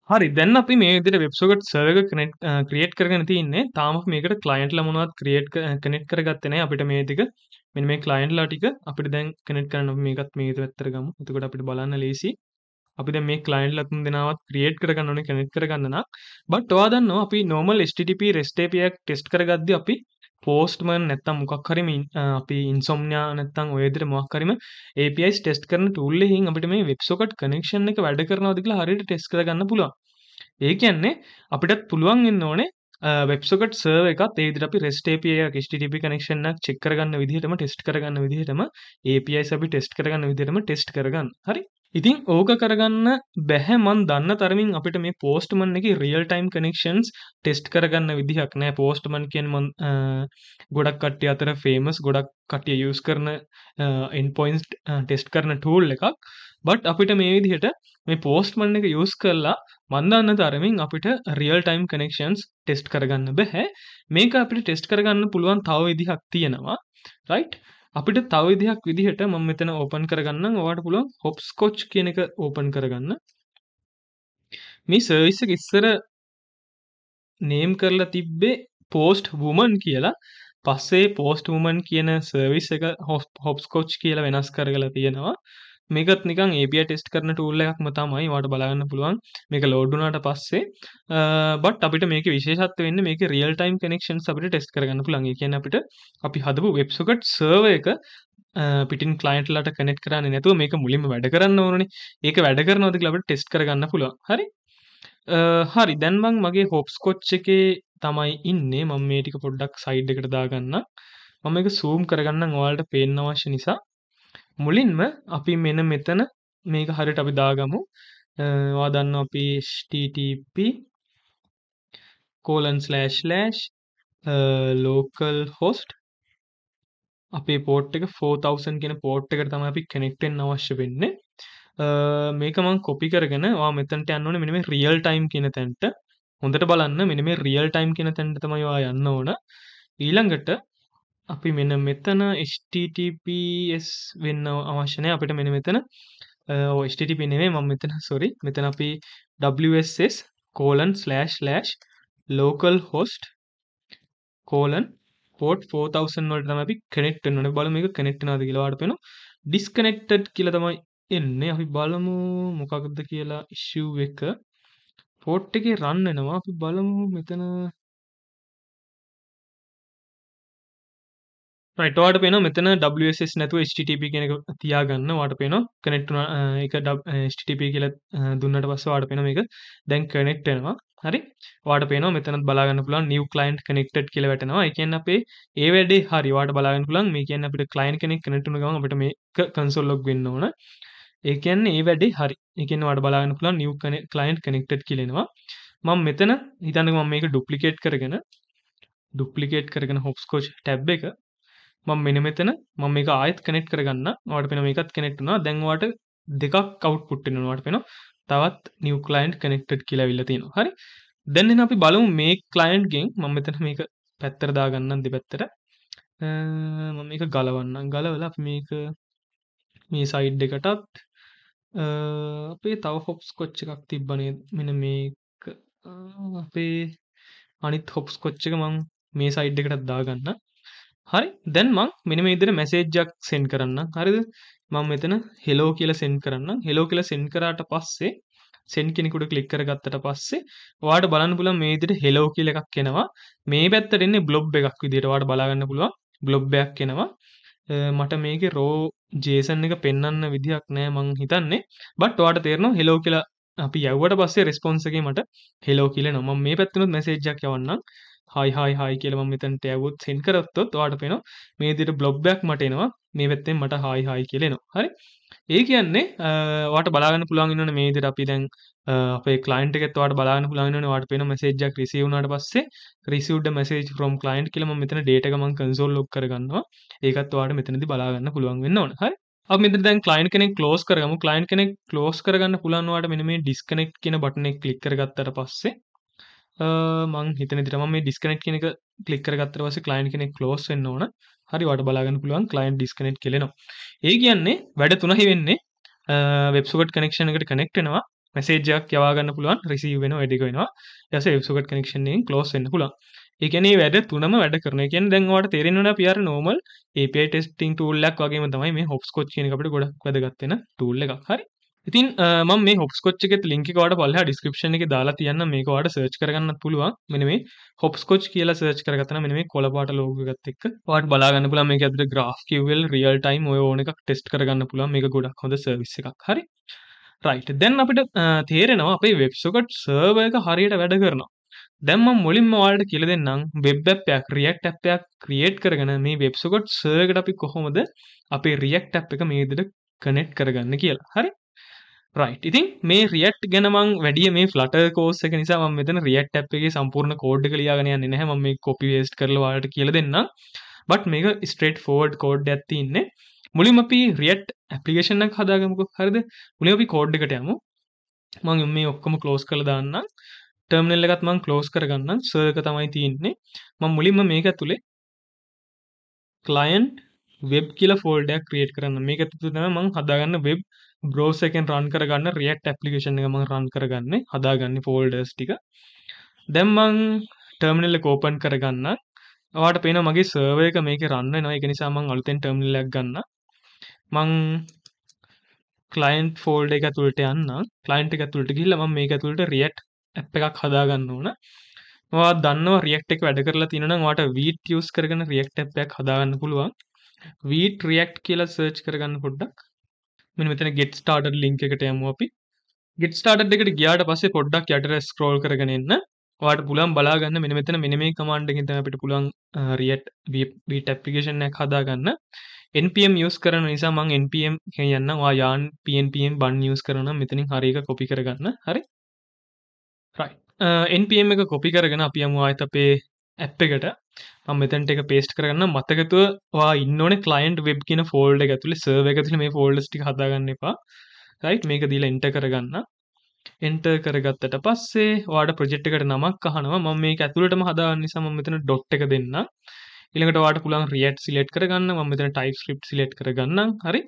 හරි දැන් අපි මේ විදිහට වෙබ් සොකට් සර්වර් එක කනෙක්ට් ක්‍රියේට් කරගෙන තියෙන්නේ. තාම මේකට ක්ලයන්ට්ලා මොනවත් ක්‍රියේට් කනෙක්ට් කරගත්තේ නැහැ. අපිට මේ ටික මෙන්න මේ ක්ලයන්ට්ලා ටික අපිට දැන් කනෙක්ට් කරන්න අපි මේකත් මේ විදිහට ගමු. එතකොට අපිට බලන්න ලේසි. අපි දැන් මේ ක්ලයන්ට්ලා තුන් දෙනාවත් ක්‍රියේට් කරගන්න ඕනේ කනෙක්ට් කරගන්න නම්. බට් ඔයා දන්නවා අපි normal http rest api එකක් ටෙස්ට් කරගද්දී අපි පෝස්ටමන් නැත්තම් මොකක් හරිම අපි ඉන්සොම්ඥා නැත්තං ඔයදර මොක්කරම APIස් ටෙස් කරන ටුල්ල හි අපට මේ වෙබ්සොකට කනෙක්ෂණ එක වැඩ කරනවදකලා හරිට ටෙස් කරගන්න පුළුව ඒ කියන්නේ අපිටත් පුළුවන් ඉන්න ඕනේ වෙබ්සකට සර් එක ඒද අපි රෙස්ටේපිය ටිපි කනෙක්ෂණක් චෙක් කරගන්න විදිහටම ටෙස්ට කරගන්න විදිහටම API සබි ටෙස්ට කරගන්න විදිහටම ටෙස්ට කරගන්න හරි ඉතින් ඕක කරගන්න බැහැ මන් දන්න තරමින් අපිට මේ පෝස්ට්මන් එක රියල් ටයිම් කනෙක්ෂන්ස් ටෙස්ට් කරගන්න විදිහක් නෑ පෝස්ට්මන් කියෙන් මන් ගොඩක් කට්ටිය අතර ෆේමස් ගොඩක් කටිය යස් කරන එන්පොයින්ස් ටෙස්ට් කරන ටූල් එකක් බට් අපිට මේ විදිහට මේ පෝස්ට්මන් එක යස් කරලා මන්දන්න තරමින් අපිට රියල් ටයිම් කනෙක්ෂන්ස් ටෙස්ට් කරගන්න බැහැ මේක අපි ටෙස්ට් කරගන්න පුළුවන් තව විදිහක් තියෙනවා රයිට් අපිට තව විදිහක් විදිහට මම මෙතන ඕපන් කරගන්න ඔයාට පුළුවන් හොප්ස් කොච් කියන එක ඕපන් කරගන්න මේ සර්විස් එක ඉස්සර නේම් කරලා තිබ්බේ පෝස්ට් වුමන් කියලා පස්සේ පෝස්ට් වුමන් කියන සර්විස් එක හොප්ස් කොච් කියලා වෙනස් කරගලා තියෙනවා මේකත් නිකන් AB ටෙස්ට් කරන ටූල් එකක්ම තමයි වාට බලන්න පුළුවන් මේක ලෝඩ් වුණාට පස්සේ බට් අපිට මේක විශේෂත්ව වෙන්න මේක රියල් ටයිම් කනෙක්ෂන් අපිට ටෙස්ට් කරගන්න පුළුවන් ඒ කියන්නේ අපිට අපි හදපු වෙබ් සොකට් සර්වර් එක පිටින් ක්ලයින්ට්ලට කනෙක්ට් කරන්නේ නැතුව මේක මුලින්ම වැඩ කරන්න ඕනේ ඒක වැඩ කරනවද කියලා අපිට ටෙස්ට් කරගන්න පුළුවන් හරි හරි දැන් මං මගේ හොප්ස් කොච් එකේ තමයි ඉන්නේ මම මේ ටික පොඩ්ඩක් සයිඩ් එකට දාගන්න මම එක සූම් කරගන්න ඔයාලට පේන්න අවශ්‍ය නිසා මුලින්ම අපි මෙන මෙතන මේක හරිට අපි දාගමු වාදන්න අපි HTTP colon slash slash localhost අපේ පෝට් එක 4000 කියෙන පෝට් එකට තම අපි කෙනෙක්ටෙන් අවශ්‍ය වෙන්නේ මේකමං කොපි කරගෙන වා මෙතන්ට යන්නන මෙනිම රියල් ටයිම් කියන තැන්ට හොඳට බලන්න මෙනිම රියල් ටයිම් කියන තැන්ට තමයිවා යන්න ඕන ඊළඟට අපි මෙන්න මෙතන HTTPS වෙන්න අවශ්‍ය නැහැ අපිට මෙන්න මෙතන ඔය HTTP නෙමෙයි මම මෙතන sorry මෙතන අපි WSS colon slash slash localhost colon port 4000 වලට තමයි අපි connect වෙන්න ඕනේ. බලමු මේක connect වෙනවද කියලා වාට පේනවා. disconnected කියලා තමයි එන්නේ. අපි බලමු මොකක්ද කියලා issue එක. port එකේ run වෙනවා. අපි බලමු මෙතන ටවාට පේන මෙතන ස් නැතු ස්ටප කෙනෙක තියාගන්න වාට පේන කනෙක්ටන එක ස්ටප කියල දුන්නට පස්ස වාට පෙන එක දැන් කනෙක්ටෙනවා හරි වාට පේන මෙතන බලාගන්න පුලන් නිව ලයින්් කනෙක්ට් කියල වැටනවා එකන්න අපේ ඒ වැඩේ හරිවාට බලාගන්න පුලන් මේ කියන්න අපට කලයින් කෙනෙක් කනෙට්න ගමට මේ කන්සොල්ලොක් වෙන්න ඕන ඒකන්න ඒ වැඩේ හරි එකන වට බලාගන්න පුලන් නිව කලයින්් කනෙක්ට් කියලෙනවා මං මෙතන හිතන්න මම මේක ඩුප්ලිකේට් කරගෙන ඩුප්ලිකේට් කරගෙන හොප්ස්කෝච් ටැබ් එක මම මෙන්න මෙතන මම මේක ආයෙත් කනෙක්ට් කරගන්න. ඔයාලට පේනවා මේකත් කනෙක්ට් වුණා. දැන් ඔයාලට දෙකක් අවුට්පුට් වෙනවා. ඔයාලට පේනවා තවත් new client connected කියලා අවිල්ල තියෙනවා. හරි. දැන් එහෙනම් අපි බලමු මේ client ගෙන් මම මෙතන මේක පැත්තට දාගන්නම් දෙපැත්තට. මම මේක ගලවන්නම්. ගලවලා අපි මේක මේ සයිඩ් එකටත් අපේ තව හොප්ස් කොච්ච එකක් තිබ්බනේ මෙන මේක අපේ අනිත් හොප්ස් කොච්චක මං මේ සයිඩ් එකටත් දාගන්න හරි දැන් මං මෙන මේ ඉදිර මැසේජ්ජක් සෙන්ඩ් කරන්න හරිද මං මෙතන හෙලෝ කියල සෙන්ඩ් කරන්න හෙලෝ කියල සෙන්ඩ් කරාට පස්සේ සෙන් කෙනෙකුට කලික් කරගත්තට පස්සේ වාට බලන්න පුල මේදිට හෙලෝ කියල එකක් කෙනවා මේ පැත්තරෙන්නේ බ්ලොබ් එකක් විදිරවාට බලාගන්න පුළුව බ්ලොබ්බයක් කෙනවා මට මේක රෝ ජේසන් එක පෙන්න්න විදිහක් නෑ මං හිතන්නේ බට වාට තේරනවා හෙලෝ කියලා අපි යව්වට පස්සේ රෙස්පොන්සගේ මට හෙලෝ කියල නොම මේ පැත්වනුත් මැසේජ්ජක් යවන්නම් හයි හයි හයි කියලම මෙතන්ට ඇවුත් සෙන් කරත්තොත් වාට පෙන මේ දිට බ්ලොබ්බයක් මට එනවා මේ පැත්තෙන් මට හයි හයි කියලෙනවා හරි ඒ කියන්නේ වට බලාගන්න පුළන්ගන්න මේ දිට අපි දැන් අපේ කලයින්ට එකත්වාට බලාගන්න පුළන්ගන්න වාට පෙන මසේජක් රිසිවුණට පස්සේ රිසිවඩ මසේජ් ්‍රෝම් කලයින්් කියලම මෙතන ඩේටගමන් කන්සෝල් ලොක් කරගන්නවා ඒකත් වාට මෙතනති බලාගන්න පුළුවන් වෙන්න ඕන හරි මෙතන් ලයින් කෙනෙක් ලෝස් කරම ලයින් කෙනෙක් ලෝස් කරගන්න පුළන්වාට මෙ මේ ඩිස්කනෙක් කියන බටනෙක් ලික්කරගත්තට පස්සේ මං හිතන දිටම මේ ඩිස්කනෙට් කෙනෙක කලික්කර ගත්තර වස කලයින් කෙනෙ ලෝස් වෙන්න ඕන හරි වට බලාගන්න පුළුවන් කලයින් ඩිස්කනෙට් කෙලෙනවා ඒ කියන්නේ වැඩ තුනහි වෙන්නේ වෙබ්සුගට් කනෙක්ෂණකට කනෙක්ටෙනවා මෙසේජයක් යවාගන්න පුළුවන් රිසි වෙන වැඩිකෙනවා යස වෙබ්සුගට් කනෙක්ෂණයෙන් ලෝස් වෙන්න පුළුවන් එකනේ වැඩ තුනම වැඩ කරන කියෙන් දැන්වාට තේරෙනවන පියර නෝමල් ඒ ටෙස්ටිං ටූල්ලක් වගේ තමයි මේ හොප්ස් කොච්චනකට ගොඩක් වැදගත්වෙන ටූල්ල එකක් හරි ඉතින් මම මේ හොප්ස්කොච් එකේ link එක ඔයාලට පල්ලෙහා description එකේ දාලා තියන්න මේක ඔයාලට search කරගන්නත් පුළුවන් මෙන්න මේ හොප්ස්කොච් කියලා search කරගත්තා නම් මෙන්න මේ කොළ පාට logo එකත් එක්ක ඔයාලට බලා ගන්න පුළුවන් මේක ඇතුලේ GraphQL real time ඔය ඕන එකක් test කරගන්න පුළුවන් මේක ගොඩක් හොඳ service එකක් හරි right දැන් අපිට තේරෙනවා අපේ websocket server එක හරියට වැඩ කරනවා දැම්ම මුලින්ම වාලට කියල දෙන්නම් වෙබ් ඇප්යක් රියක්් ඇප්යක් ක්‍රියේට් කරගන මේ වෙබ්සකොට් සර්කට අපි කොහොමද අපේ රියක්් ඇ් එක මේදට කනෙට් කරගන්න කියලා හරි රයිට් ඉතින් මේ රියට් ගැනමං වැඩිය මේ ෆලට කෝස එක නිසා මෙතන රියට් ඇ් එකගේ සම්පූර්ණ කෝඩ් කලියගෙන යන්න නැහැ ම මේ කොපි වේස්ට කරලවාට කියල දෙන්න බට මේක ස්ට්‍රේට් ෆෝඩ් කෝඩ් ඇතින්නේ මුලින් අපි රියට් ඇපලිකේෂනක් හදාගමක හරිද මුලින් අපි කෝඩ් එකට යමු මං මේ ඔක්කොම කලෝස් කළ දාන්න ටර්මනල් එකත් මං කලෝස් කරගන්න සර්ක තමයි තියන්නේ මං මුලින්ම මේක තුළේ කලයින්් වෙබ් කියල ෆෝල්ඩයක් ක්‍රියට් කරන්න මේක තුතම මං හදාගන්න වෙබ් බ්‍රෝස එකෙන් රන් කරගන්න රියක්් ඇපලිකේෂන් එක මං රන් කරගන්න හදාගන්න ෆෝල්ඩස් ටික දැම්මං ටර්මිනල්ල කෝපන් කරගන්න වාට පේන මගේ සර්වයක මේක රන්න නො එක නිසා මං අලුතෙන් ටර්මිලක් ගන්න මං කලයින්් ෆෝල්ඩ එක තුළට යන්න කලයින්් එක තුළට ගිල්ල ම මේක තුළට රියට් ඇ් එකක් හදාගන්න ඕන වා දන්න රියක්ටෙක් වැඩ කරලා තිනවාට වීට යස් කරන රියක්ට් එකක් හදාගන්න පුළුවන් වීට රියක්් කියලා සර්ච් කරගන්න පොඩ්ඩක් මෙ මෙතන ගෙට් ස්ටාඩර් ලිංක එකට යමු අපි ගෙට් ස්ටාඩ් එකට ගියාට පස්සේ පොඩ්ඩක් යටර ස්ක්‍රෝල් කරගන්න වාට පුලන් බලාගන්න මෙ මෙතන මෙන මේ කමාන්්ඩකින් තම අපිට පුලන් රියට් බීට ඇපිකේෂන් එක හදාගන්න NPM යස් කරන නිසා මං NPM කියන්න වා යාන් PNPM බන් යස් කරන මෙතනින් හරික කොපි කරගන්න හරි රයි NPM එක කොපි කරගෙන අපියම ආයත අපේ ඇප් එකට මම මෙතනට ඒක paste කරගන්න මතකතුව ඔයා ඉන්න ඕනේ client web කියන folder එක ඇතුලේ server එක ඇතුලේ මේ folders ටික හදාගන්න එපා. right මේක දීලා enter කරගන්න. enter කරගත්තට පස්සේ ඔයාට project එකට නමක් අහනවා. මම මේක ඇතුළටම හදාගන්න නිසා මම මෙතන dot එක දෙන්නම්. ඊළඟට ඔයාට පුළුවන් React select කරගන්න මම මෙතන TypeScript select කරගන්නම් හරි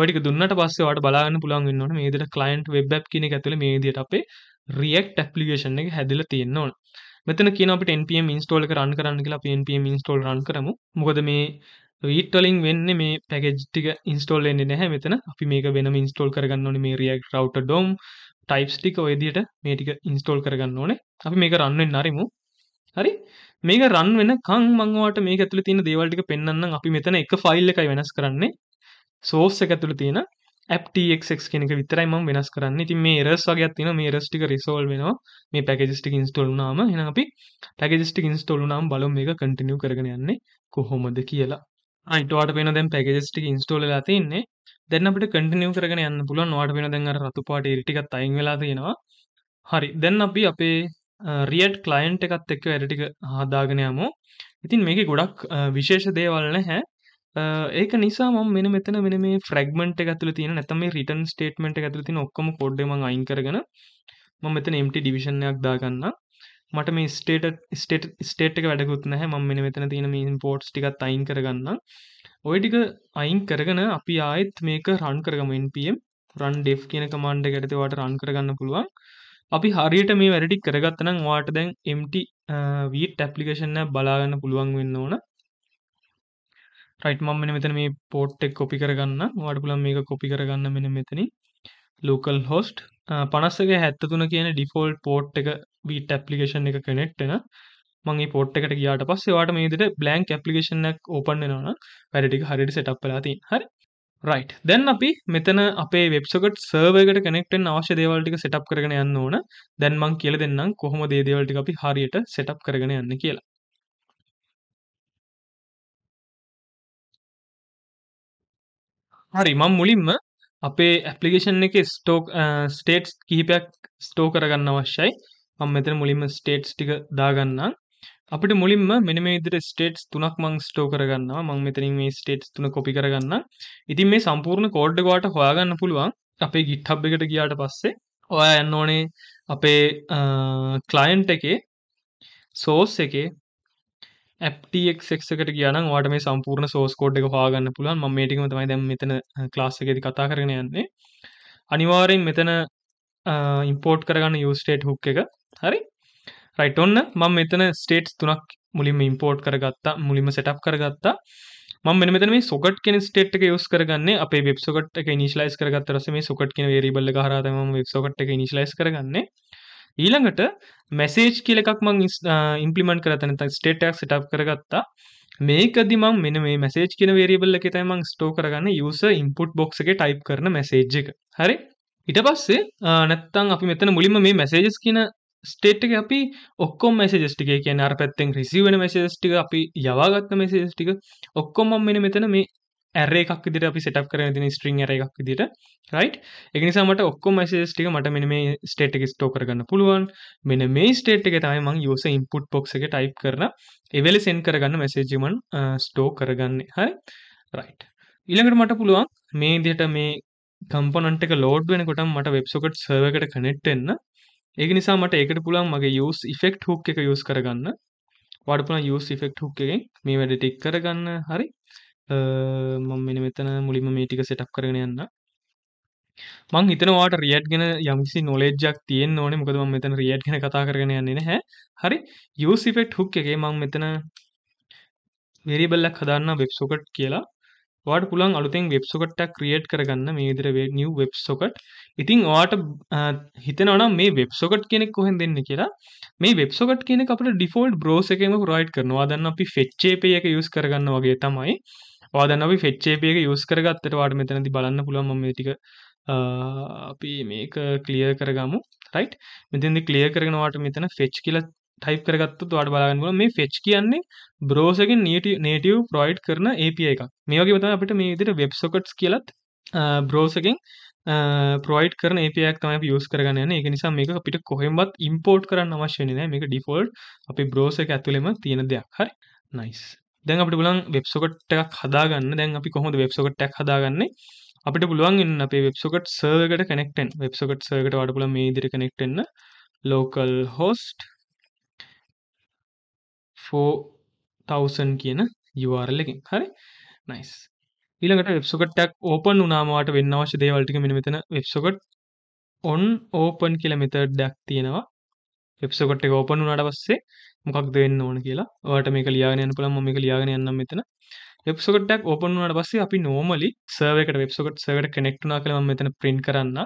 ඔය ටික දුන්නට පස්සේ ඔයාට බලාගන්න පුළුවන් වෙන්න ඕනේ මේ විදිහට client web app කියන එක ඇතුලේ මේ විදිහට අපේ React application එක හැදිලා තියෙන්න ඕනේ මෙතන කියන අපිට npm install එක run කරන්න කියලා අපි npm install run කරමු. මොකද මේ read වලින් වෙන්නේ මේ package ටික install වෙන්නේ නැහැ මෙතන. අපි මේක වෙනම install කරගන්න ඕනේ මේ react router dom types ටික ඔය විදිහට මේ ටික install කරගන්න ඕනේ. අපි මේක run වෙන්න හරිමු. හරි? මේක run වෙනකන් මම ඔයාලට මේක ඇතුලේ තියෙන දේවල් ටික පෙන්වන්නම්. අපි මෙතන එක file එකයි වෙනස් කරන්නේ. source එක ඇතුලේ තියෙන ඇප්ටක් කෙනෙක විතරයි ම වෙනස් කරන්න ති මේ රස් වගේ තින මේ රස්ටික රිසෝල් වෙනවා මේ පැකජස්ටික ඉන්ස්ටොල්ුනාම එන අපි පැකජස්ටික ඉන්ස්ටොලුනම් බලොම් මේ කටිනිය කරගෙන යන්නේ කොහොමද කියලා අයිටවාට පෙන දැම් පැකජස්ටික ඉන්ස්ටෝලලා තින්නේ දැන්නට කටිනිය කරගෙන යන්න පුලන් වාට වෙන දැන් රතු පාට ඉටිකත් අයින් වෙලා තියෙනවා හරි දැන් අපි අපේ රියට් කලයින්් එකත් එක්ක වැඩටික හදාගෙනයමු ඉතින් මේක ගොඩක් විශේෂ දේවල්න හැ ඒක නිසා ම මෙන මෙතන වෙන මේ ෆ්‍රගමට ඇතුල තින නැතම රිටන් ටේටමට ඇතුල තින ඔක්කම කොඩ්ඩම අයින් කරගන ම මෙතන එම්ටි ඩිවිශණයක් දාගන්න මට මේ ස්ටේට ස්ටේට ස්ටේට් එක වැඩකුත් නැහැ ම මෙන මෙතන තියෙන මේ පෝට්ස් ටිකත් අයින් කරගන්න ඔය ටික අයින් කරගන අපි ආයෙත් මේක රන් කරගම එන්පම් රන් ඩේ කියන කමන්්ඩ ගැතවට රන් කරගන්න පුළුවන් අපි හරියට මේ වැඩටි කරගත්තනම් වාට දැන් එම්ටි වීට ඇපලිකේෂන්න බලාගන්න පුළුවන් වෙන්න ඕන රයිට් මම මෙන්න මෙතන මේ පෝට් එක කොපි කරගන්න ඔයාලට පුළුවන් මේක කොපි කරගන්න මෙන්න මෙතන local host 51 73 කියන default port එක beat application එක connect වෙන මගේ පොට් එකට ගියාට පස්සේ වාට මේ විදිහට බ්ලැන්ක් ඇප්ලිකේෂන් එකක් ඕපන් වෙනවා නම් වැඩ ටික හරියට සෙටප් වෙලා තියෙන. හරි. රයිට්. දැන් අපි මෙතන අපේ වෙබ් සොකට් සර්වර් එකට කනෙක්ට් වෙන්න අවශ්‍ය දේවල් ටික සෙටප් කරගෙන යන්න ඕන. දැන් මම කියලා දෙන්නම් කොහොමද මේ දේවල් ටික අපි හරියට සෙටප් කරගෙන යන්නේ කියලා. හරි මං මුලින්ම අපේ ඇපලිකේෂන් එක ස්ටෝක් ස්ටේට්ස් කිහිපයක් ස්ටෝ කරගන්න අවශ්‍යයි මං මෙතන මුලින්ම ස්ටේට්ස් ටික දාගන්නම් අපිට මුලින්ම මෙන මේ විදිහට ස්ටේට්ස් තුනක් මං ස්ටෝ කරගන්නවා මං මෙතනින් මේ ස්ටේට්ස් තුන කොපි කරගන්න ඉතින් මේ සම්පූර්ණ කෝඩ් එක ඔයාලට හොයාගන්න පුළුවන් අපේ GitHub එකට ගියාට පස්සේ ඔයා යන්න ඕනේ අපේ ක්ලයන්ට් එකේ සෝස් එකේ ඇප්ටක්ක්කට කියන වාට මේ සම්පූර්ණ සෝස්කෝඩ් එක පාගන්න පුළන් ම මේටිම තමයි දැම් මෙතන ලාස්සකෙති කතා කරන යන්නේ අනිවාරෙන් මෙතන ඉම්පෝට් කරගන්න යස්ටේට් හුක් එක හරි රයිට ඔන්න මං මෙතන ස්ටේට්ස් තුනක් මුලින්ම ඉම්පෝට් කරගත්තා මුලිම සටප් කරගත්තා මම මෙ මෙතන මේ සොකට් කෙන ස්ටේට් එක යස් කරගන්න අපේ වෙබ්සොකට් එක නිශලයිස් කරගත්තරස මේ සොකට් කෙන වේරිබල්ල හරතම වෙබ්සොකට් එක නිශලයිස් කරගන්නේ ඊළඟට මැසේජ් කියල එකක් මං ඉම්පලිමන්ට කරතන ස්ටේටක් සිටප් කරගත්තා මේකදි මං මෙන මේ මැසේජ් කියන වේරියබල්ල එක තයිමං ස්ටෝ කරගන්න යුස ඉම්පුට් බොක්ස එක ටයිප් කරන මැසේජ් එක හරි ඉට පස්සේ නැත්තං අපි මෙතන මුලින්ම මේ මැසේජස් කියන ස්ටේට්ක අපි ඔක්කොම මැසේජස්ටික කියන අර පැත්තෙන් රිසිවෙන මැසේස්ටික අපි යවාගත්ත මැසේස්ටික ඔක්කොම මෙන මෙතන මේ ඇරේ එකක් විදිට අපි සටප් කර තින ස්ට්‍රිං ඇර එකක් විදිට රයි් එකනිසාමට ඔක්කො මසේස්ටික මට මෙන මේ ස්ටේට් එක ස්ටෝ කරගන්න පුළුවන් මෙන මේ ස්ටේට් එක තමයි මං යෝස ඉම්පුට් පොක්ස එක ටයි් කරන එවැලි සෙන් කරගන්න මැසේජමන් ස්ටෝ කරගන්න හයි රයි් ඉළඟට මට පුළුවන් මේ දිට මේ කම්පනට ලෝඩ් වෙනකොට මට වෙබ්සොකට් සර්වකට කනෙට්ටෙන්න්න ඒක නිසා මට ඒකට පුළන් මගේ යස් ෆෙක්් හුක් එක යස් කරගන්න වඩපුන යස් ෆෙක්් හුක් එකෙන් මේ වැඩ ටික් කරගන්න හරි මොම් මෙන මෙතන මුලින්ම මේටික සෙටක් කරගෙන යන්න මං හිතනවාට රියට් ගෙන යම්සි නොලෙජ්ජක් තියෙන් ඕන මොකද මෙතන රියට් ගෙන කතා කරගෙන යන්නේ නැහැ හරි යසිපෙට් හුක් එකේ මං මෙතන වෙරිබල්ලක් හදන්න වෙබ්සොකට් කියලා වාට පුළන් අලුතෙන් වෙබ්සොකට්ටක් ක්‍රියට් කරගන්න මේ විදිර නිය වෙබ්සොකට් ඉතිං වාට හිතනවනම් මේ වෙබ්සොකට් කෙනෙක් කොහෙන් දෙන්න කියලා මේ වෙබ්සොකට් කෙනෙ අපට ඩිෆෝල්ඩ් බ්‍රෝස එකම පුරයිට් කරනවා දන්න අපි ෆෙච්චේපය එක යුස් කරගන්න වගේ තමයි වාදනව ෆෙච්චේපේක යුස් කරගත්තටවාට මෙතනති බලන්න පුළුවන් මේටික අපි මේක කලිය කරගමු රයිට් මෙතිදි කලිය කරනවාට මෙතන ෆෙච් කියල ටයිප් කරගත්තු වාට බලාගන්නුව මේ ෆෙච් කියන්නේ බ්‍රෝසගෙන් නට නේටව් ප්‍රොයිඩ් කරන AP එක මේගේ බත අපට මේ ඉදිට වෙබ්සොකට්ස් කියලත් බ්‍රෝසකෙන් ප්‍රයිඩ් කරන ඒපයක් තම යස් කරගන්න එක නිසා මේක අපිට කොහෙමත් ඉම්පෝට් කරන්න අවශ්‍යනෑ මේක ඩිෆෝල්් අපි බ්‍රෝස එක ඇතුළෙම තියෙන දෙයක් හරි නයිස් දැන් අපිට පුළුවන් වෙබ්සොකට් එකක් හදාගන්න දැන් අපි කොහොමද වෙබ්සොකට් එකක් හදාගන්නේ අපිට පුළුවන් එන්න අපේ වෙබ්සොකට් සර්වර් එකට කනෙක්ට් වෙන්න වෙබ්සොකට් සර්වර් එකට වඩ පුළුවන් මේ විදිහට කනෙක්ට් වෙන්න local host 4000 කියන URL එකෙන් හරි nice ඊළඟට වෙබ්සොකට් එකක් ඕපන් වුණාම වාට වෙන්න අවශ්‍ය දේවල් ටික මෙන්න මෙතන වෙබ්සොකට් on open කියලා මෙතඩ් එකක් තියෙනවා එප්සකොට එක ඕපන් වුණට පස්සේ මොකක් දෙන්න ඕන කියලා වට මේක ලියාගෙනයන පුළන් මික ලියාගෙන යන්නම් මෙතන එප්සකොට්ටක් ඕපන් වුණට පස්සේ අපි නෝමලි සර්වකට වෙබ්සකොට් සවට කනෙක්ටුනා කළ මෙතන ප්‍රින් කරන්න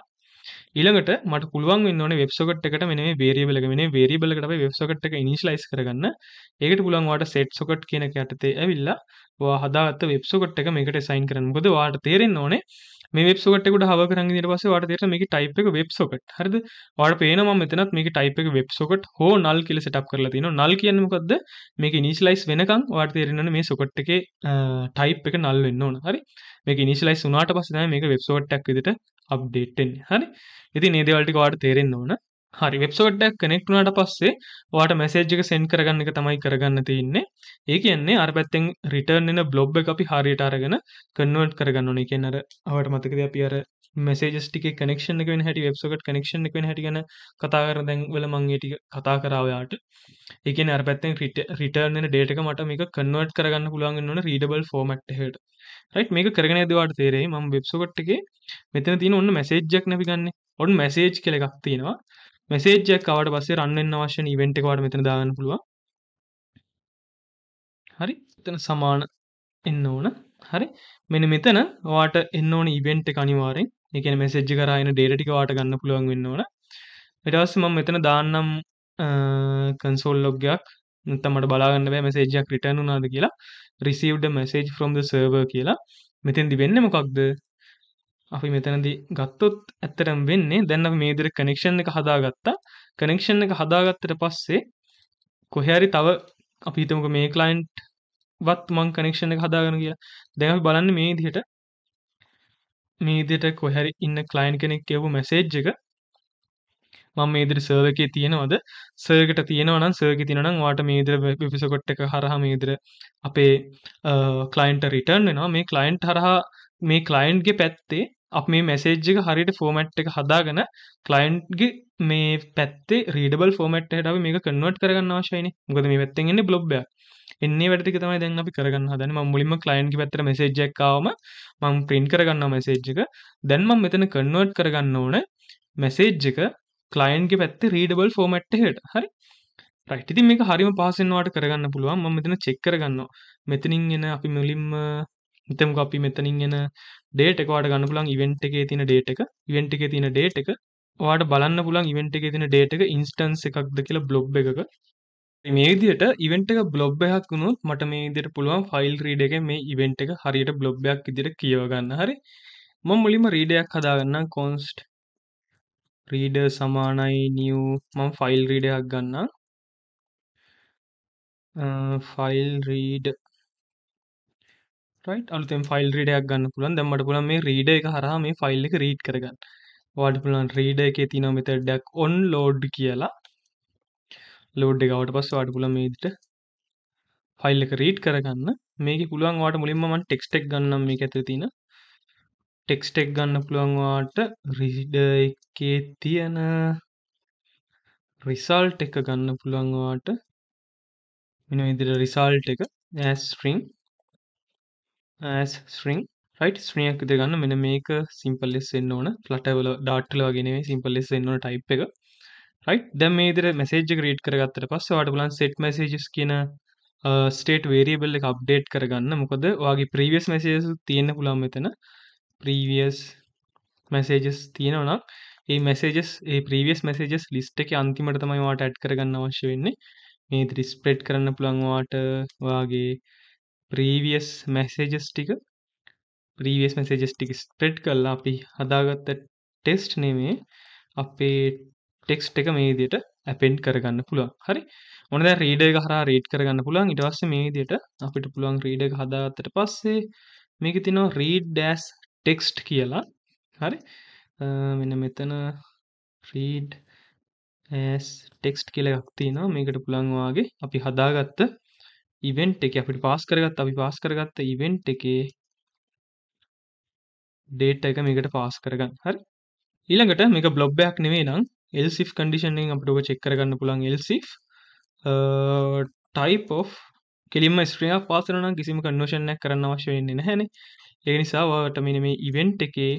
ඊළඟට මට පුළුවන් වන්න වෙබ්සොට් එකට මේ බේරියබලගෙන වේරිබලකට වෙබ්සොට් එක ඉනිශලයිස් කරගන්න ඒකට පුළුවන්වාට සෙට් සොකට් කියනක යටතේ ඇවිල්ලා හදාත් වෙබ්සොට් එක මේකට සයින් කරන ගොද වාට තේරෙන් ඕනේ මේ වෙබ් සොකට් එකට hover කරන් ඉඳියට පස්සේ ඔයාලට තේරෙන මේකේ type එක web socket. හරිද? ඔයාලට පේනවා මම මෙතනත් මේකේ type එක web socket හෝ null කියලා set up කරලා තියෙනවා. null කියන්නේ මොකද්ද? මේක initialize වෙනකන් ඔයාලට තේරෙන්න මේ socket එකේ type එක null වෙන්න ඕන. හරි? මේක initialize වුණාට පස්සේ තමයි මේක web socket එකක් විදිහට update වෙන්නේ. හරි? ඉතින් මේ දේවල් ටික ඔයාලට තේරෙන්න ඕන. හරි වෙබ්සෝට්ඩක් කනෙක් වුණට පස්සේ වාට මැසේජ්ක සෙන්න් කරගන්න එක තමයි කරගන්න තියන්නේ ඒ කියන්නේ අර පැත්තෙන් රිටර්න් එන බ්ලොබ් අපි හරියට අරගෙන කන්වට් කරගන්න ඕනේ කියන්නර අවට මතකද අපි අර මැසේජස් ටික කනෙක්ෂන් එක වෙන හැටි වෙබ්සෝකට කනෙක්ෂන් එක වෙන හැටි ගැන කතා කර දැන් වල මං ඒ ටික කතා කරා ඔයාට ඒ කියන්නේ අර පැත්තෙන් රිටර්න් එන ඩේටා එක මට මේක කන්වර්ට් කරගන්න පුළුවන් වෙන ඕන රීඩබල් ෆෝමැට් එකකට රයිට් මේක කරගෙන යද්දී වාට තේරෙයි මම වෙබ්සෝකට එකේ මෙතන තියෙන ඔන්න මැසේජ් එකක් නැවි ගන්න ඔන්න මැසේජ් කියලා එකක් තියෙනවා මෙසේජ්ජක් අවට පස්සේ රන්වෙන්න අවශ්‍ය ඉවෙන්ට් එකවට මෙතන දාගන්න පුළුවන් හරි එතන සමාන එන්න ඕන හරි මෙන මෙතන වාට එන්න ඕන ඉවෙන්ට් එක අනිවාරෙන් එක මෙසෙජ් කරයන ඩේටික වාට ගන්න පුළුවන් වෙන්න ඕන එටවස් මම මෙතන දාන්නම් කන්සෝල් ලොග්ගයක් නතමට බලාගන්න බෑ මෙසේජයක් රිටන් වුනාද කියලා රිසිව්ඩ මැසේජ් ෆ්‍රම් සර්ව කියලා මෙතෙන්දි වෙන්න මොකක්ද අපි මෙතනදී ගත්තොත් ඇත්තටම වෙන්නේ දැන් අපි මේ විදිහට කනෙක්ෂන් එක හදාගත්තා. කනෙක්ෂන් එක හදාගත්තට පස්සේ කොහේ හරි තව අපි හිතමුකෝ මේ ක්ලයන්ට් වත් මං කනෙක්ෂන් එක හදාගන්න කියලා. දැන් අපි බලන්නේ මේ විදිහට මේ විදිහට කොහේ හරි ඉන්න ක්ලයන්ට් කෙනෙක් කියවපු මැසේජ් එක මම මේ විදිහට සර්වර් එකේ තියෙනවද? සර්වර් එකට තියෙනවා නම් සර්වර් එකේ තියෙනවා නම් ඔයාට මේ විදිහට එපිසෝඩ් එක හරහා මේ විදිහට අපේ ක්ලයන්ට් uh, රිටර්න් වෙනවා. මේ ක්ලයන්ට් හරහා මේ ක්ලයින්ට්ගේ පැත්තේ අප මේ මැසේජ්ජික හරිට ෆෝමට් එක හදාගෙන කලයින්්ගේ මේ පැත්තේ රීඩබල් ෆෝමට් හටාව මේ කනවට කරගන්න වශයන ගොද මේ පැත්තෙන් එන්නේ බ්ලොබ්බ එන්නේ වැටි තමයි දැන් අපි කරගන්න හදන මුලින්ම කලයින්් පැත්තර මසේජ්ජක්කාවම මං ප්‍රින්් කරගන්න මසේජ්ජක දැන්ම මෙතන කනවට් කරගන්න ඕන මැසේජ්ජක කලයින්ගේ පැත්තේ රීඩබල් ෆෝමට් හට හරි ඉති මේ හරිම පාසෙන්වාට කරගන්න පුළුවන් ම මෙතන චෙක් කරගන්න මෙතනින් එන අපි මුලින්ම හිතමු අපි මෙතනින් එන ඩේට් එක ඔයාලට ගන්න පුළුවන් ඉවෙන්ට් එකේ තියෙන ඩේට් එක ඉවෙන්ට් එකේ තියෙන ඩේට් එක ඔයාලට බලන්න පුළුවන් ඉවෙන්ට් එකේ තියෙන ඩේට් එක ඉන්ස්ටන්ස් එකක්ද කියලා බ්ලොබ් එකක මේ විදිහට ඉවෙන්ට් එක බ්ලොබ් එකක් වුණොත් මට මේ විදිහට පුළුවන් ෆයිල් රීඩ් එකේ මේ ඉවෙන්ට් එක හරියට බ්ලොබ් එකක් විදිහට කියව ගන්න හරි මම මුලින්ම රීඩ් එකක් හදාගන්නම් const reader සමානයි new මම ෆයිල් රීඩ් එකක් ගන්නම් ෆයිල් රීඩ් රයිට් අලුතෙන් ෆයිල් රීඩයක් ගන්න පුළන් දැම්මට පුළන් මේ රීඩ එක හරහා මේ ෆයිල් එක රීඩ් කරගන්න වාඩ පුළන් රීඩ එකේ තින මෙතඩ්ඩක් ඔන් ලෝඩ් කියලා ලෝඩ් එකවට පස් වාඩ පුල මේදිට ෆයිල් එක රීඩ් කරගන්න මේක පුළුවන් වාට මුලින්මන් ටෙක්ස්ටෙක් ගන්නම් මේ ඇත තින ටෙක්ස්ටෙක් ගන්න පුළුවන්වාට රිඩ එකේ තියෙන රිසල්ට් එක ගන්න පුළුවන්වාට මෙන ඉදිර රිසල්ට් එක ඇස්ට්‍රීම් ඈස් ස්ට්‍රිං රයිට් ස්ට්‍රියක් දෙගන්න මෙන මේක සිම්පල්ලෙස් එන්න ඕන ලටවල ඩාට්ල වගෙනේ සිම්පල්ලෙස් එන්න ටයි් එක රයිට් දැම් මේදර මසේජ ග්‍රීට් කරගත්තර පස්ස වට පුලන් සෙට් මසේජස් කියන ස්ටේට් වේරියබල්ල එක අප්ඩේට් කරගන්න මොකද වගේ ප්‍රීවියස් මැසේජු තියෙන පුළන් මෙතන ප්‍රීවියස් මැසේජස් තියෙනවනම් ඒ මැසේජස් ඒ ප්‍රීවියස් මැසේජස් ලිස්ට එක අන්තිමට තමයිවාට ඇඩ් කරගන්න අවශ්‍ය වෙන්නේ මේ ත්‍රිස්ප්‍රේට් කරන්න පුළන්වාට වගේ ප්‍රීවියස් මැසේජස් ටික ප්‍රීවියස් මැසේජස් ටික ස්ප්‍රෙට් කල්ලා අපි හදාගත්ත ටෙස්ට් නෙමේ අපේ ටෙක්ස් එක මේ දියට ඇපෙන්් කරගන්න පුළුවන් හරි ඕන දැ රීඩ හර රේට් කරගන්න පුළන් ඉටවස්ස මේ දියට අපිට පුළුවන් රීඩ හදාත්තට පස්සේ මේක තිනෝ රීඩ් ඩෑස් ටෙක්ස්ට් කියලා හරි මෙන මෙතන රීඩ් ටෙක්ස්ට් කියල එකක්ති නා මේකට පුළන්වාගේ අපි හදාගත්ත ඉවෙන්ට් එක අපිට පාස් කරගත් අපි පාස් කරගත්ත ඉවෙන්ට් එකේ ඩේට් එක මේකට පාස් කරගන්න හරි ඊළඟට මේක බ්ලොබ්බයක් නෙවේ නම් එල්සි කඩිෂන්ෙන් අපට ඔක චෙක් කරගන්න පුළන් එල්සි ටයිප් of කෙලින්ම ස්ත්‍රිය පාසරන කිසිම කන්නෝෂණයක් කරන්න අවශ්‍ය වෙන්නේ නැහැනේ ඒ නිසා වාට මෙන මේ ඉවෙන්ට් එකේ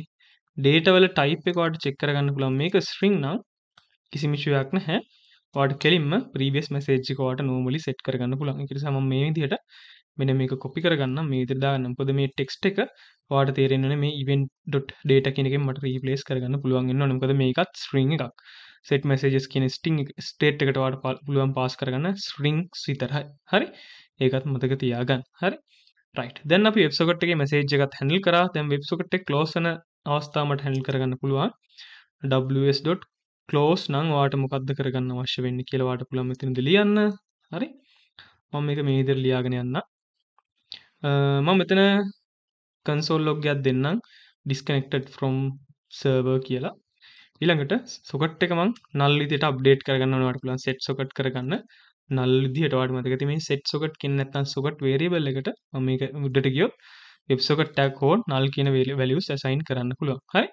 ඩේටවල ටයිප් එකවාට චෙක් කරගන්න පුළන් මේක ස්ට්‍රිං නම් කිසිමිශුවයක් නැහැ වාට කෙලින්ම ප්‍රීවියස් මසේජ්ිකවාට නෝමලි සෙට් කරගන්න පුළන් කිරි සම මේ දිට මෙන මේක කොපි කරගන්න මේ දදාන්න පොද මේ ටෙක්ස්ට එක වාට තේරෙන්න්න මේ ඉවෙන් ඩොට් ඩේට කෙනෙක මට රීපලේස් කරගන්න පුළුවන්න්න නොකද මේකත් ස්්‍රීං එකක් සෙට් මසේජස් කියන ස්ටිං ස්ටේට් එකටවාට පල් පුළුවන් පාස් කරගන්න ස්්‍රීං සිතරයි හරි ඒකත් මතක තියාගන්න හරි දැන් අප වෙබ්සොට් එක මසේජ් එකත් හැඳල් කර දැම් වෙබ්සොට් ලෝසන අවස්ථාවට හැල් කරගන්න පුළුවන් ws.com කලෝස් නං වාට මොකක්ද කරගන්න වශ්‍ය වෙන්න කියලවාට පුළම තිනද ලියන්න හරි මම එක මේදර ලියාගෙන යන්න මම මෙතන කන්සෝල් ලොග්ගයක් දෙන්නම් ඩිස්කනෙක්ටඩ් ෆ්‍රොම් සර්වර් කියලා ඊළඟට සොකට් එක මං නල්ලිදිට අප්ඩේට් කරගන්න වට පුලන් සෙට් සොකට් කරගන්න නල්දිටවාට මතකති මේ සෙට් සොකට් කෙන් ඇත්තන් සොකට් වේරබල් එකට මේ උඩට ගියොත් වෙබ්සොකට් ටැක් හෝ නල් කියන වැලියස් ඇසයින් කරන්න පුළුවන් හයි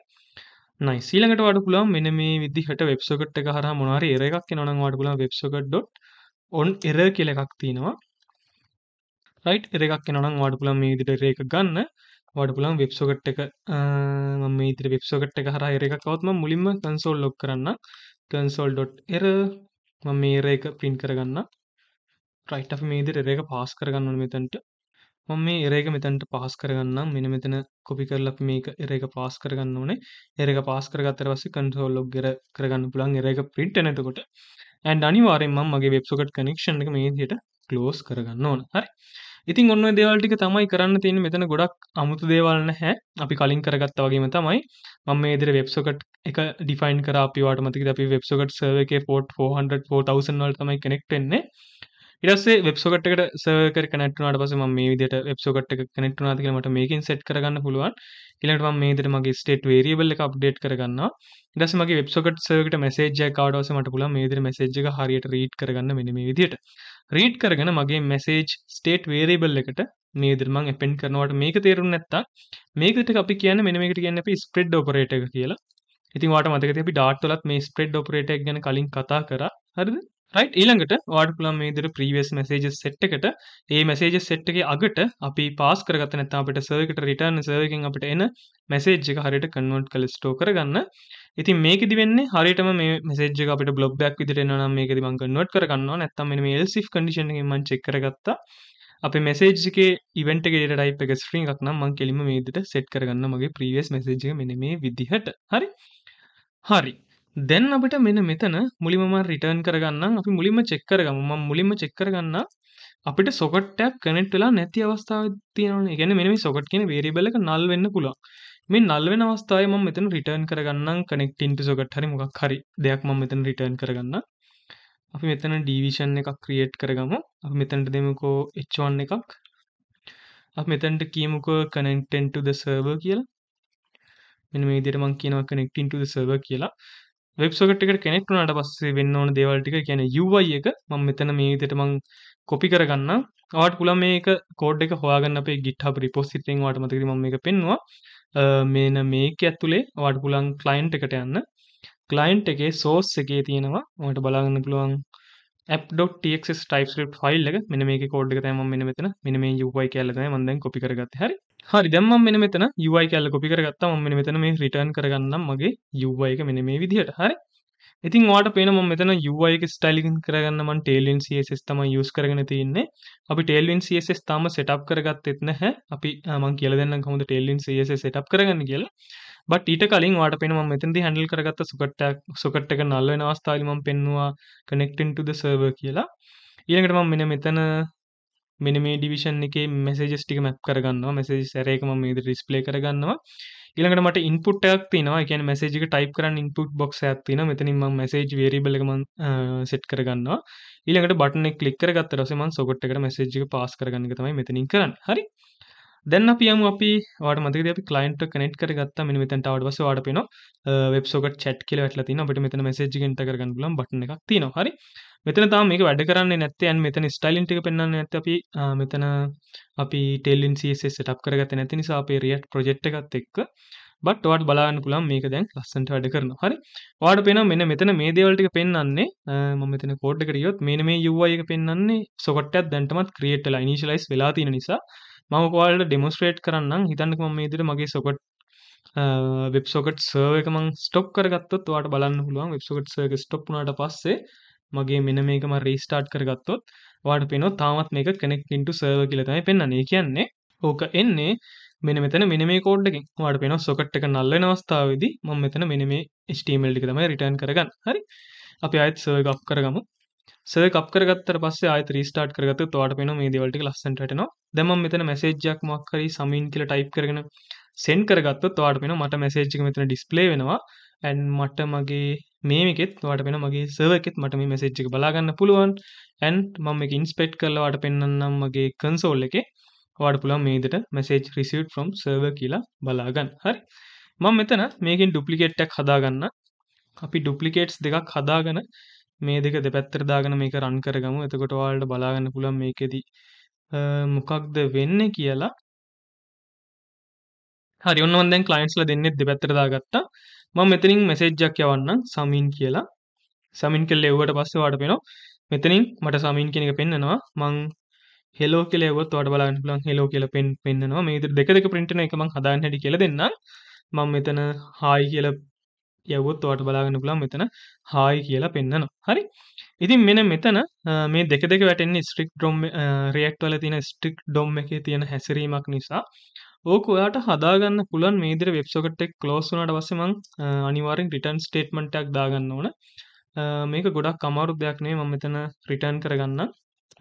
නයි සීලකට වඩපුලම් මෙන මේ විදිහට වෙබ්සකට හර මොනාර එර එකක් නොන වඩපුලා වෙබ්සකට ඩොට් ඔන් එර කියල එකක් තියෙනවා රයිට් එරක් නොනම් වඩපුලම් මේ විදිට රේක ගන්න වඩපුලම් වෙබ්සකට එක මේ ඉතිරි වෙබ්සකට හර එරකවත්ම මුලින්ම කන්සෝල් ලොක් කරන්න කන්සෝල් ඩොට් එර මම මේ එර එක පින් කරගන්න රයිට් මේ ඉදිරි එර එක පාස් කරගන්නන මෙතන්ට මම මේ එරේක මෙතැන්ට පාස් කරගන්නම් මෙන මෙතන කොපි කරලා මේක එරේක පාස් කරගන්න ඕනේ එරක පාස් කරගත්තර වස්ස කන්ට්‍රෝල් ලොග් ගර කරගන්න පුළන් එරේක පිට් නැතකොට ඇන් අනිවාරෙන් මගේ වෙබ්සොකට් කනෙක්ෂන් එක මේ දියට ක්ලෝස් කරගන්න ඕන හරි ඉතින් ඔන්න දේවල්ටික තමයි කරන්න තියෙන මෙතන ගොඩක් අමුතු දේවල්න හැ අපි කලින් කරගත්ත වගේම තමයි මම ඒදර වෙබ්සොකට් එක ඩිෆයින් කර අපිවාට මතික අපි වෙබ්සොකට් සර්වකේ ෆෝට් 400 4000 වල් තමයි කෙනෙක්ටෙන්නේ ඉරස්සේ වෙබ්සොකට්කට සර්කර කනට්ුනට පස ම මේ විදිට වෙබ්සොකට් කනෙට්ුනාති මට මේකින් සෙට් කරගන්න පුළුවන් ඉලට මේදට මගේ ස්ටේට් වේරියබල්ල අප්ඩේට් කරගන්න ඉදස මගේ වෙබ්සොකට් සර්කට මැසේජය කාඩවස මට පුල මේදර මැසේජ්ක හරියට රීට් කරගන්න මෙනම විදිට රීට් කරගෙන මගේ මැසේජ් ස්ටේට් වේරේබල් එකට මේදරමං එපෙන් කරනවට මේක තේරුම් නැත්තා මේකට අපි කියන මෙනමකට කියන්න අපි ස්ප්‍රෙඩ් ඔපරේට කියලා ඉතින් වාට මතක අපි ඩාට්ලත් මේ ස්ප්‍රෙඩ් ඔපරේට ගැන කලින් කතා කර හරිද රයිට් ඊළඟට වාඩ පුළන් මේ විදිහට previous messages set එකට මේ messages set එකේ අගට අපි pass කරගත්ත නැත්නම් අපිට server එකට return server එකෙන් අපිට එන message එක හරියට convert කරලා store කරගන්න. ඉතින් මේකෙදි වෙන්නේ හරියටම මේ message එක අපිට block back විදිහට එනවා නම් මේකෙදි මම convert කරගන්නවා නැත්නම් මෙන්න මේ else if condition එකෙන් මම check කරගත්තා. අපේ message එකේ event එකේ data type එක string එකක් නම් මම කෙලින්ම මේ විදිහට set කරගන්න මගේ previous message එක මෙන්න මේ විදිහට. හරි? හරි. දැන් අපිට මෙන්න මෙතන මුලින්ම රිටර්න් කරගන්න අපි මුලින්ම චෙක් කරගමු මම මුලින්ම චෙක් කරගන්න අපිට සොකට් ටැබ් කනෙක්ට් වෙලා නැති අවස්ථාවක් තියෙනවනේ. ඒ කියන්නේ මෙන්න මේ සොකට් කියන වේරියබල් එක null වෙන්න පුළුවන්. මේ null වෙන අවස්ථාවේ මම මෙතන රිටර්න් කරගන්නම් connect into socket හරි මොකක් හරි දෙයක් මම මෙතන රිටර්න් කරගන්න. අපි මෙතන division එකක් create කරගමු. අපි මෙතනට දෙමුකෝ h1 එකක්. අපි මෙතනට කියමුකෝ connect into the server කියලා. මෙන්න මේ විදිහට මම කියනවා connect into the server කියලා. වෙබ්සොකට එකට කෙනෙක් වනට පස්සේ වෙන්න ඕන දේවල්ටික කියන යුවයි එක මං මෙතන මේ විතටමං කොපි කරගන්න ආට කුල මේක කෝඩ් එක හොයාගන්න අපේ ගිට්හ රිපොස්සිටෙන් වාටමතකර ම එක පෙන්වා මේන මේක ඇත්තුලේ වාට පුලන් කලයින්් එකට යන්න කලයින්් එකේ සෝස් එකේ තියෙනවා ඔට බලාගන්න පුළුවන් app.txs TypeScript ෆයිල් එක මෙන්න මේක කෝඩ් එක තමයි මම මෙන්න මෙතන මෙන්න මේ UI කියලා තමයි මම දැන් කොපි කරගත්තේ හරි හරි දැන් මම මෙන්න මෙතන UI කියලා කොපි කරගත්තා මම මෙන්න මෙතන මේ රිටර්න් කරගන්නම් මගේ UI එක මෙන්න මේ විදිහට හරි ඉතින් වාට පේන ම මෙතන UI එක ස්ටයිලිකින් කරගන්න මන් ටේල්ෙන් CSS තම යස් කරගෙන තියන්නේ අපි ටේල්ෙන් CSS තම සෙටප් කරගත් එත්නහ අපි මං කියල දෙන්න කොමද ටේල්ෙන් CSS සෙටප් කරගන්න කියලා බට ඊට කලින් වාට පෙන මෙතැදි හැඩල් කරගත්ත සුකට සොකට් එක නල්ලන අවස්ථාලිම පෙන්වා කනෙක්ටන්ටද සර්ව කියලා ඊළඟටම මෙන මෙතන මෙන මේ ඩිවිෂන් එක මෙසේජස් ටික මැප් කරගන්නවා මෙසේජ් සැරේකම මේද රිස්පලේ කරගන්නවා ඊළඟට මට ඉන්පුට්ටයක් තිනවා කියන මැසේජික ටයිප කරන්න ඉන්පුට් බොක් ඇතින මෙතනින්ම මැසේජ් වේරිබලගම සෙට් කරගන්නවා ඊළඟට බටන කලික් කරගත්ත රසම සොකොට්ට එකට මැසේජික පස් කරගන්න තමයි මෙතනින් කරන්න හරි දැන් අපියම අපි වාට මතක අපි කලයින්ට කනෙට් කර ගත්ත මෙ මෙතන් අවට වස වාට පෙන වෙබ්සෝක චට් කියල ඇටල තින අපට මෙතන මසේජ්ගෙන්ට කරගන්න ලම් බටන එකක් තින හරි මෙතන තා මේක වැඩ කරන්න නැත්තයන් මෙතන ස්ටයිලින්ටික පෙන්න්න ඇත අපි මෙතන අපි ටෙල්ලින් සට් කරගත නැති නිසාපේ රියට් ප්‍රජෙට් එකත් එක්ක බට වාට බලාන්න පුළන් මේක දැන් ලස්සට වැඩ කරන හරි වාට පෙන මෙන්න මෙතන මේ දේවල්ටික පෙන්න්නේ මෙතන කෝඩ්ඩ කරියොත් මෙන මේ යුවයක පෙන්න්නේ සොකටත් දැන්ටමත් ක්‍රියට ලයිනිශලයිස් වෙලා තියෙන නිසා මම කවාලට ඩෙමස්ට්‍රේට් කරන්න හිතන්නක ම ඉදිර මගේ සොකට් වෙබ්සොකට් සර්වකම ස්ටොප් කරගත්තොත් වාට බලන්න පුළුවන් වෙබ්සොකට් සර්ක ස්ටොප්නට පස්සේ මගේ මෙන මේකම රීස්ටාර්ට් කරගත්තොත් වාට පෙනෝ තාමත් මේක කෙනෙක්ටින්ට සර්ව කියලතයි පෙන්න්නේ කියන්නේ ඕක එන්නේ මෙන මෙතන මෙන මේ කෝඩ්ඩකින් වාට පෙන සොකට් එක නල්ල අවස්ථාවේදී ම මෙතන මෙන මේ ස්ටීමල්ටික තමයි රිටන් කරගන්න හරි අපි අයත් සර්ගක් කරගමු සව කප්කර ගත්තර පස්සේ ආය ්‍රීස්ටාට් කරගත තුවාට පෙන මේ දවලට ලස්සටන දෙම මෙතන මැසේජ්ජක් මක්කරරි සමීන් කියල ටයිප් කරගෙන සෙන් කරගත්ත තුවාට පෙන මට මැසේජ්ක මෙතන ඩිස්පලේ වෙනවා ඇන් මට මගේ මේකෙත් වට පෙන මගේ සවකෙත් මට මේ මැසේජ්ක බලාගන්න පුළුවන් ඇන් මම එක ඉන්ස්පෙක්් කරලවාට පෙන්න්නම් මගේ කන්සෝල් එක වාට පුළන් මේදට මැසේජ් රිසිට් ෆ්‍රම් සර්ව කියලා බලාගන්න හරි මං මෙතන මේකින් ඩුපලිකේට්ටක් හදාගන්න අපි ඩුපලිකේට්ස් දෙකක් හදාගන මේ දෙක දෙපැත්තට දාගෙන මේක රන් කරගමු. එතකොට ඔයාලට බලාගන්න පුළුවන් මේකෙදි මොකක්ද වෙන්නේ කියලා. හරි ඔන්න මම දැන් ක්ලයන්ට්ස්ලා දෙන්නේ දෙපැත්තට දාගත්තා. මම මෙතනින් මැසේජ් එකක් යවන්නම් සමින් කියලා. සමින් කියලා එව්වට පස්සේ ඔයාලට පේනවා මෙතනින් මට සමින් කියන එක පෙන්නනවා. මං හෙලෝ කියලා එව්වොත් ඔයාලට බලන්න පුළුවන් හෙලෝ කියලා පෙන් පෙන්නනවා. මේ විදිහට දෙක දෙක print වෙන එක මං හදාන්න හැටි කියලා දෙන්නම්. මම මෙතන හායි කියලා යවොත් වාට බලාගන්න පුළන් මෙතන හායි කියලා පෙන්න්නන හරි ඉතින් මෙන මෙතන මේ දෙක දෙක වැටෙන්නේ ස්ට්‍රික් ඩොම් රෙක්් වල තින ස්ටික් ඩොම් එක තියෙන හැසිරීමක් නිසා ඕක ඔයාට හදාගන්න පුළන් මේදර වෙබ්සොකටෙක් ලෝසුනට වසමං අනිවාරෙන් රිටන් ස්ටේට්මටක් දාගන්න ඕන මේක ගොඩක් කමාරු දෙයක් නේ මම මෙතන රිටන් කරගන්න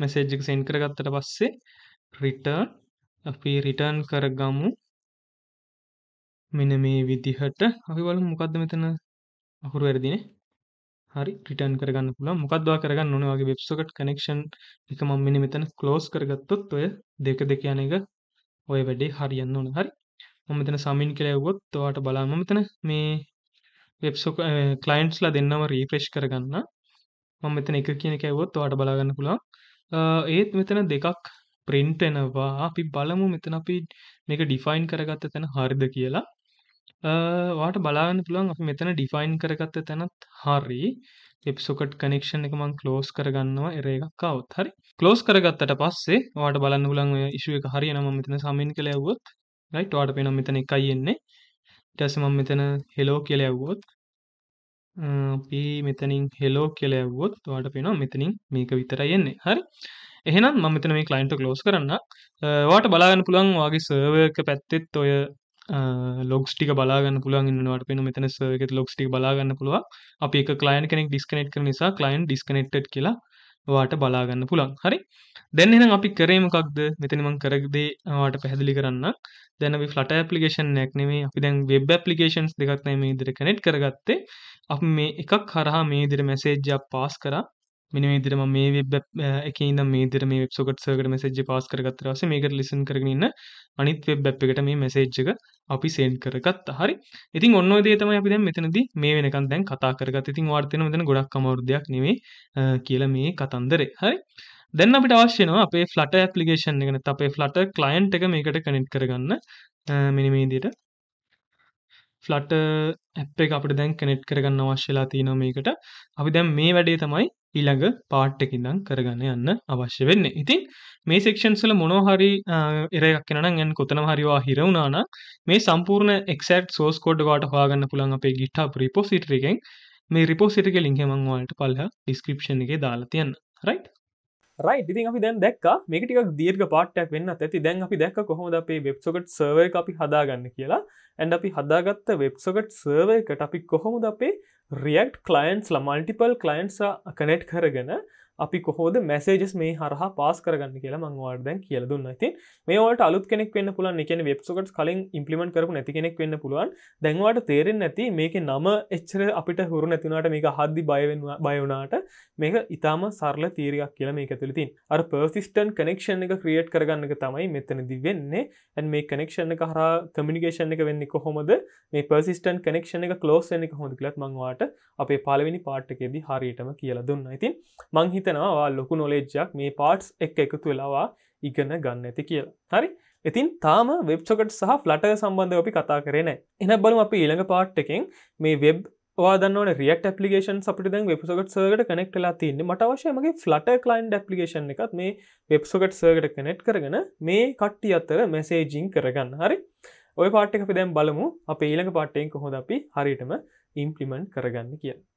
මෙසේජ්ජික සෙන් කරගත්තට පස්සේ රිටර්න් අපි රිටර්න් කරගමු මෙන මේ විදිහට අපි බලමු මොකද්ද මෙතන අකුරු වැරදිනේ හරි රිටර්න් කරගන්න පුළුවන් මොකද්ද ඔයා කරගන්න ඕනේ ඔයාගේ WebSocket connection එක මම මෙන්න මෙතන close කරගත්තොත් ඔය දෙක දෙක යන එක ඔය වැඩේ හරියන්න ඕන හරි මම මෙතන සමින් කියලා යවුවොත් ඔයාට බලන්න මෙතන මේ WebSocket clientsලා දෙන්නම refresh කරගන්න මම මෙතන එක කියන එක යවුවොත් ඔයාට බලා ගන්න පුළුවන් ඒත් මෙතන දෙකක් print වෙනවා අපි බලමු මෙතන අපි මේක define කරගත්ත තැන හරිද කියලා අ, ඔයාට බලාගන්න පුළුවන් අපි මෙතන ඩිෆයින් කරගත්ත තැනත් හරි. WebSocket කනෙක්ෂන් එක මං ක්ලෝස් කරගන්නවා එරර් එකක් ආවොත්. හරි. ක්ලෝස් කරගත්තට පස්සේ ඔයාට බලන්න පුළුවන් ඔය ඉෂුව එක හරියනවා මම මෙතන සබ්මිට් කියලා යවුවොත්. රයිට් ඔයාට පේනවා මෙතන එකයි එන්නේ. ඊට පස්සේ මම මෙතන hello කියලා යවුවොත් අ, අපි මෙතනින් hello කියලා යවුවොත් ඔයාට පේනවා මෙතනින් මේක විතරයි එන්නේ. හරි. එහෙනම් මම මෙතන මේ ක්ලයින්ට් එක ක්ලෝස් කරන්න. ඔයාට බලාගන්න පුළුවන් ඔයාගේ සර්වර් එක පැත්තෙත් ඔය ලොගස් ටික බලාගන්න පුළුවන්න්නවට පෙන මෙතන සර්ගෙත් ලොක්ස් ටික බලාගන්න පුළුව අප එක කලයින් කෙනෙක් ඩිස්කනෙට් කර නිසා කලයින් ඩිස්කනෙට් කියලා වාට බලාගන්න පුළන් හරි දැන් එනම් අපි කරේමකක්ද මෙතනිමං කරක්දේවාට පැහැදිලි කරන්න දැන ෆලට පපලිකේෂන් නැක්නේ අපි දැන් වෙබ් පපලිකේන්ස් දෙකක්න මේ ඉදිරි කනෙට් කරගත්තේ අප මේ එකක් හරහා මේ ඉදිරි මැසේජ්ජ පාස් කර මෙන්න මේ විදිහට මම මේ වෙබ් එකේ ඉඳන් මේ විදිහට මේ වෙබ් සොකට් සර්වර් මෙසේජ් එක පාස් කරගත්ත ඊපස්සේ මේකට ලිසන් කරගෙන ඉන්න අනිත් වෙබ් ඇප් එකට මේ මෙසේජ් එක අපි සෙන්ඩ් කරගත්තා. හරි. ඉතින් ඔන්න ඔය දේ තමයි අපි දැන් මෙතනදී මේ වෙනකන් දැන් කතා කරගත්තේ. ඉතින් ඔයාලට තේරෙනවා මෙතන ගොඩක් අමාරු දෙයක් නෙමෙයි කියලා මේ කතන්දරේ. හරි. දැන් අපිට අවශ්‍යනවා අපේ ෆ්ලට ඇපලිකේෂන් එක නැත්නම් අපේ ෆ්ලට ක්ලයන්ට් එක මේකට කනෙක්ට් කරගන්න මෙන්න මේ විදිහට ෆ්ලට ඇප් එක අපිට දැන් කනෙක්ට් කරගන්න අවශ්‍යලා තියෙනවා මේකට. අපි දැන් මේ වැඩේ තමයි ඊළඟ පාට් එක ඉඳන් කරගන්න යන්න අවශ්‍ය වෙන්නේ. ඉතින් මේ සෙක්ෂන්ස් වල මොනවා හරි එරයක් එනවා නම් යන් කොතනම හරි ඔයා හිර වුණා නම් මේ සම්පූර්ණ exact source code එක ඔයාලට හොයාගන්න පුළුවන් අපේ GitHub repository එකෙන්. මේ repository එකේ link එක මම ඔයාලට පල්ලා description එකේ දාලා තියන්න. right? රයි ඉතින් අපි දැන් දක් මේකටික් දීර්ග පාටක් වෙන්න ඇති දැන් අපි දැක් කොහොමද අපේ වෙබ්සොකට් සර්වය අපි හදාගන්න කියලා ඇන් අපි හදාගත්ත වෙබ්සොකට් සර්වයකට අපි කොහොමද අපේ රියක්් කලයින්ස් ලා මල්ටිපල් කලයින්ස් කනෙට් කරගෙන අපි කොහෝද මැසේජස් මේ හරහා පාස් කරගන්න කියලා මංවාට දැන් කියල දුන්න ති මේට අලුත් කෙනෙක් වන්න පුලන් එකන වෙබ්සකට කලින් ඉම්පිමට කරපු නැති කෙනෙක් වෙන්න පුළුවන් දැන්වාට තේරෙන් නැති මේක නම එච්චර අපිට හුරු නැතිනට මේක හද්දි බයවෙන්වා බයවනාට මේක ඉතාම සරල තීරයක් කියලා මේ ඇතුලතින් අ පර්සිස්ටන් කනෙක්ෂණ එක ක්‍රියට් කරගන්නක තමයි මෙතනදි වෙන්නේ ඇන් මේ කනෙක්ෂණ එක හර කමිනිිකේෂණ එක වෙන්න කොහොමද මේ පර්සිස්ටන් කනෙක්ෂණ එක කලෝස් එක හොඳ කියලත් මංවාට අපේ පාලවෙනි පාට්ටකෙදී හරියටම කියලා දුන්න ඉතින් මංහිත හිතනවා ලොකු නොලේජ්ජක් මේ පාට්ස් එක එකතු වෙලාවා ඉගන්න ගන්න ඇති කියලා හරි ඉතින් තාම වෙබ්සොකට් සහ ෆලට සම්බන්ධ අපි කතා කරන එන බලු අපි ඊළඟ පාට් එකෙන් මේ වෙබ් දන්න රියක් පපිේන් අපට දැන් වෙබ්සොකට් සර්ට කනෙක්ටලා තින්න මට අවශයමගේ ෆලට කලයින් ඩපපිේෂන් එකත් මේ වෙබ්සොකට් සර්ගට කනෙට් කරගෙන මේ කට්ටි අත්තර මෙසේජිං කරගන්න හරි ඔය පාට්ක අපි දැම් බලමු අප ඊළඟ පාට්ටයෙන් කොහොද අපි හරිටම ඉම්පලිමෙන්ට් කරගන්න කියලා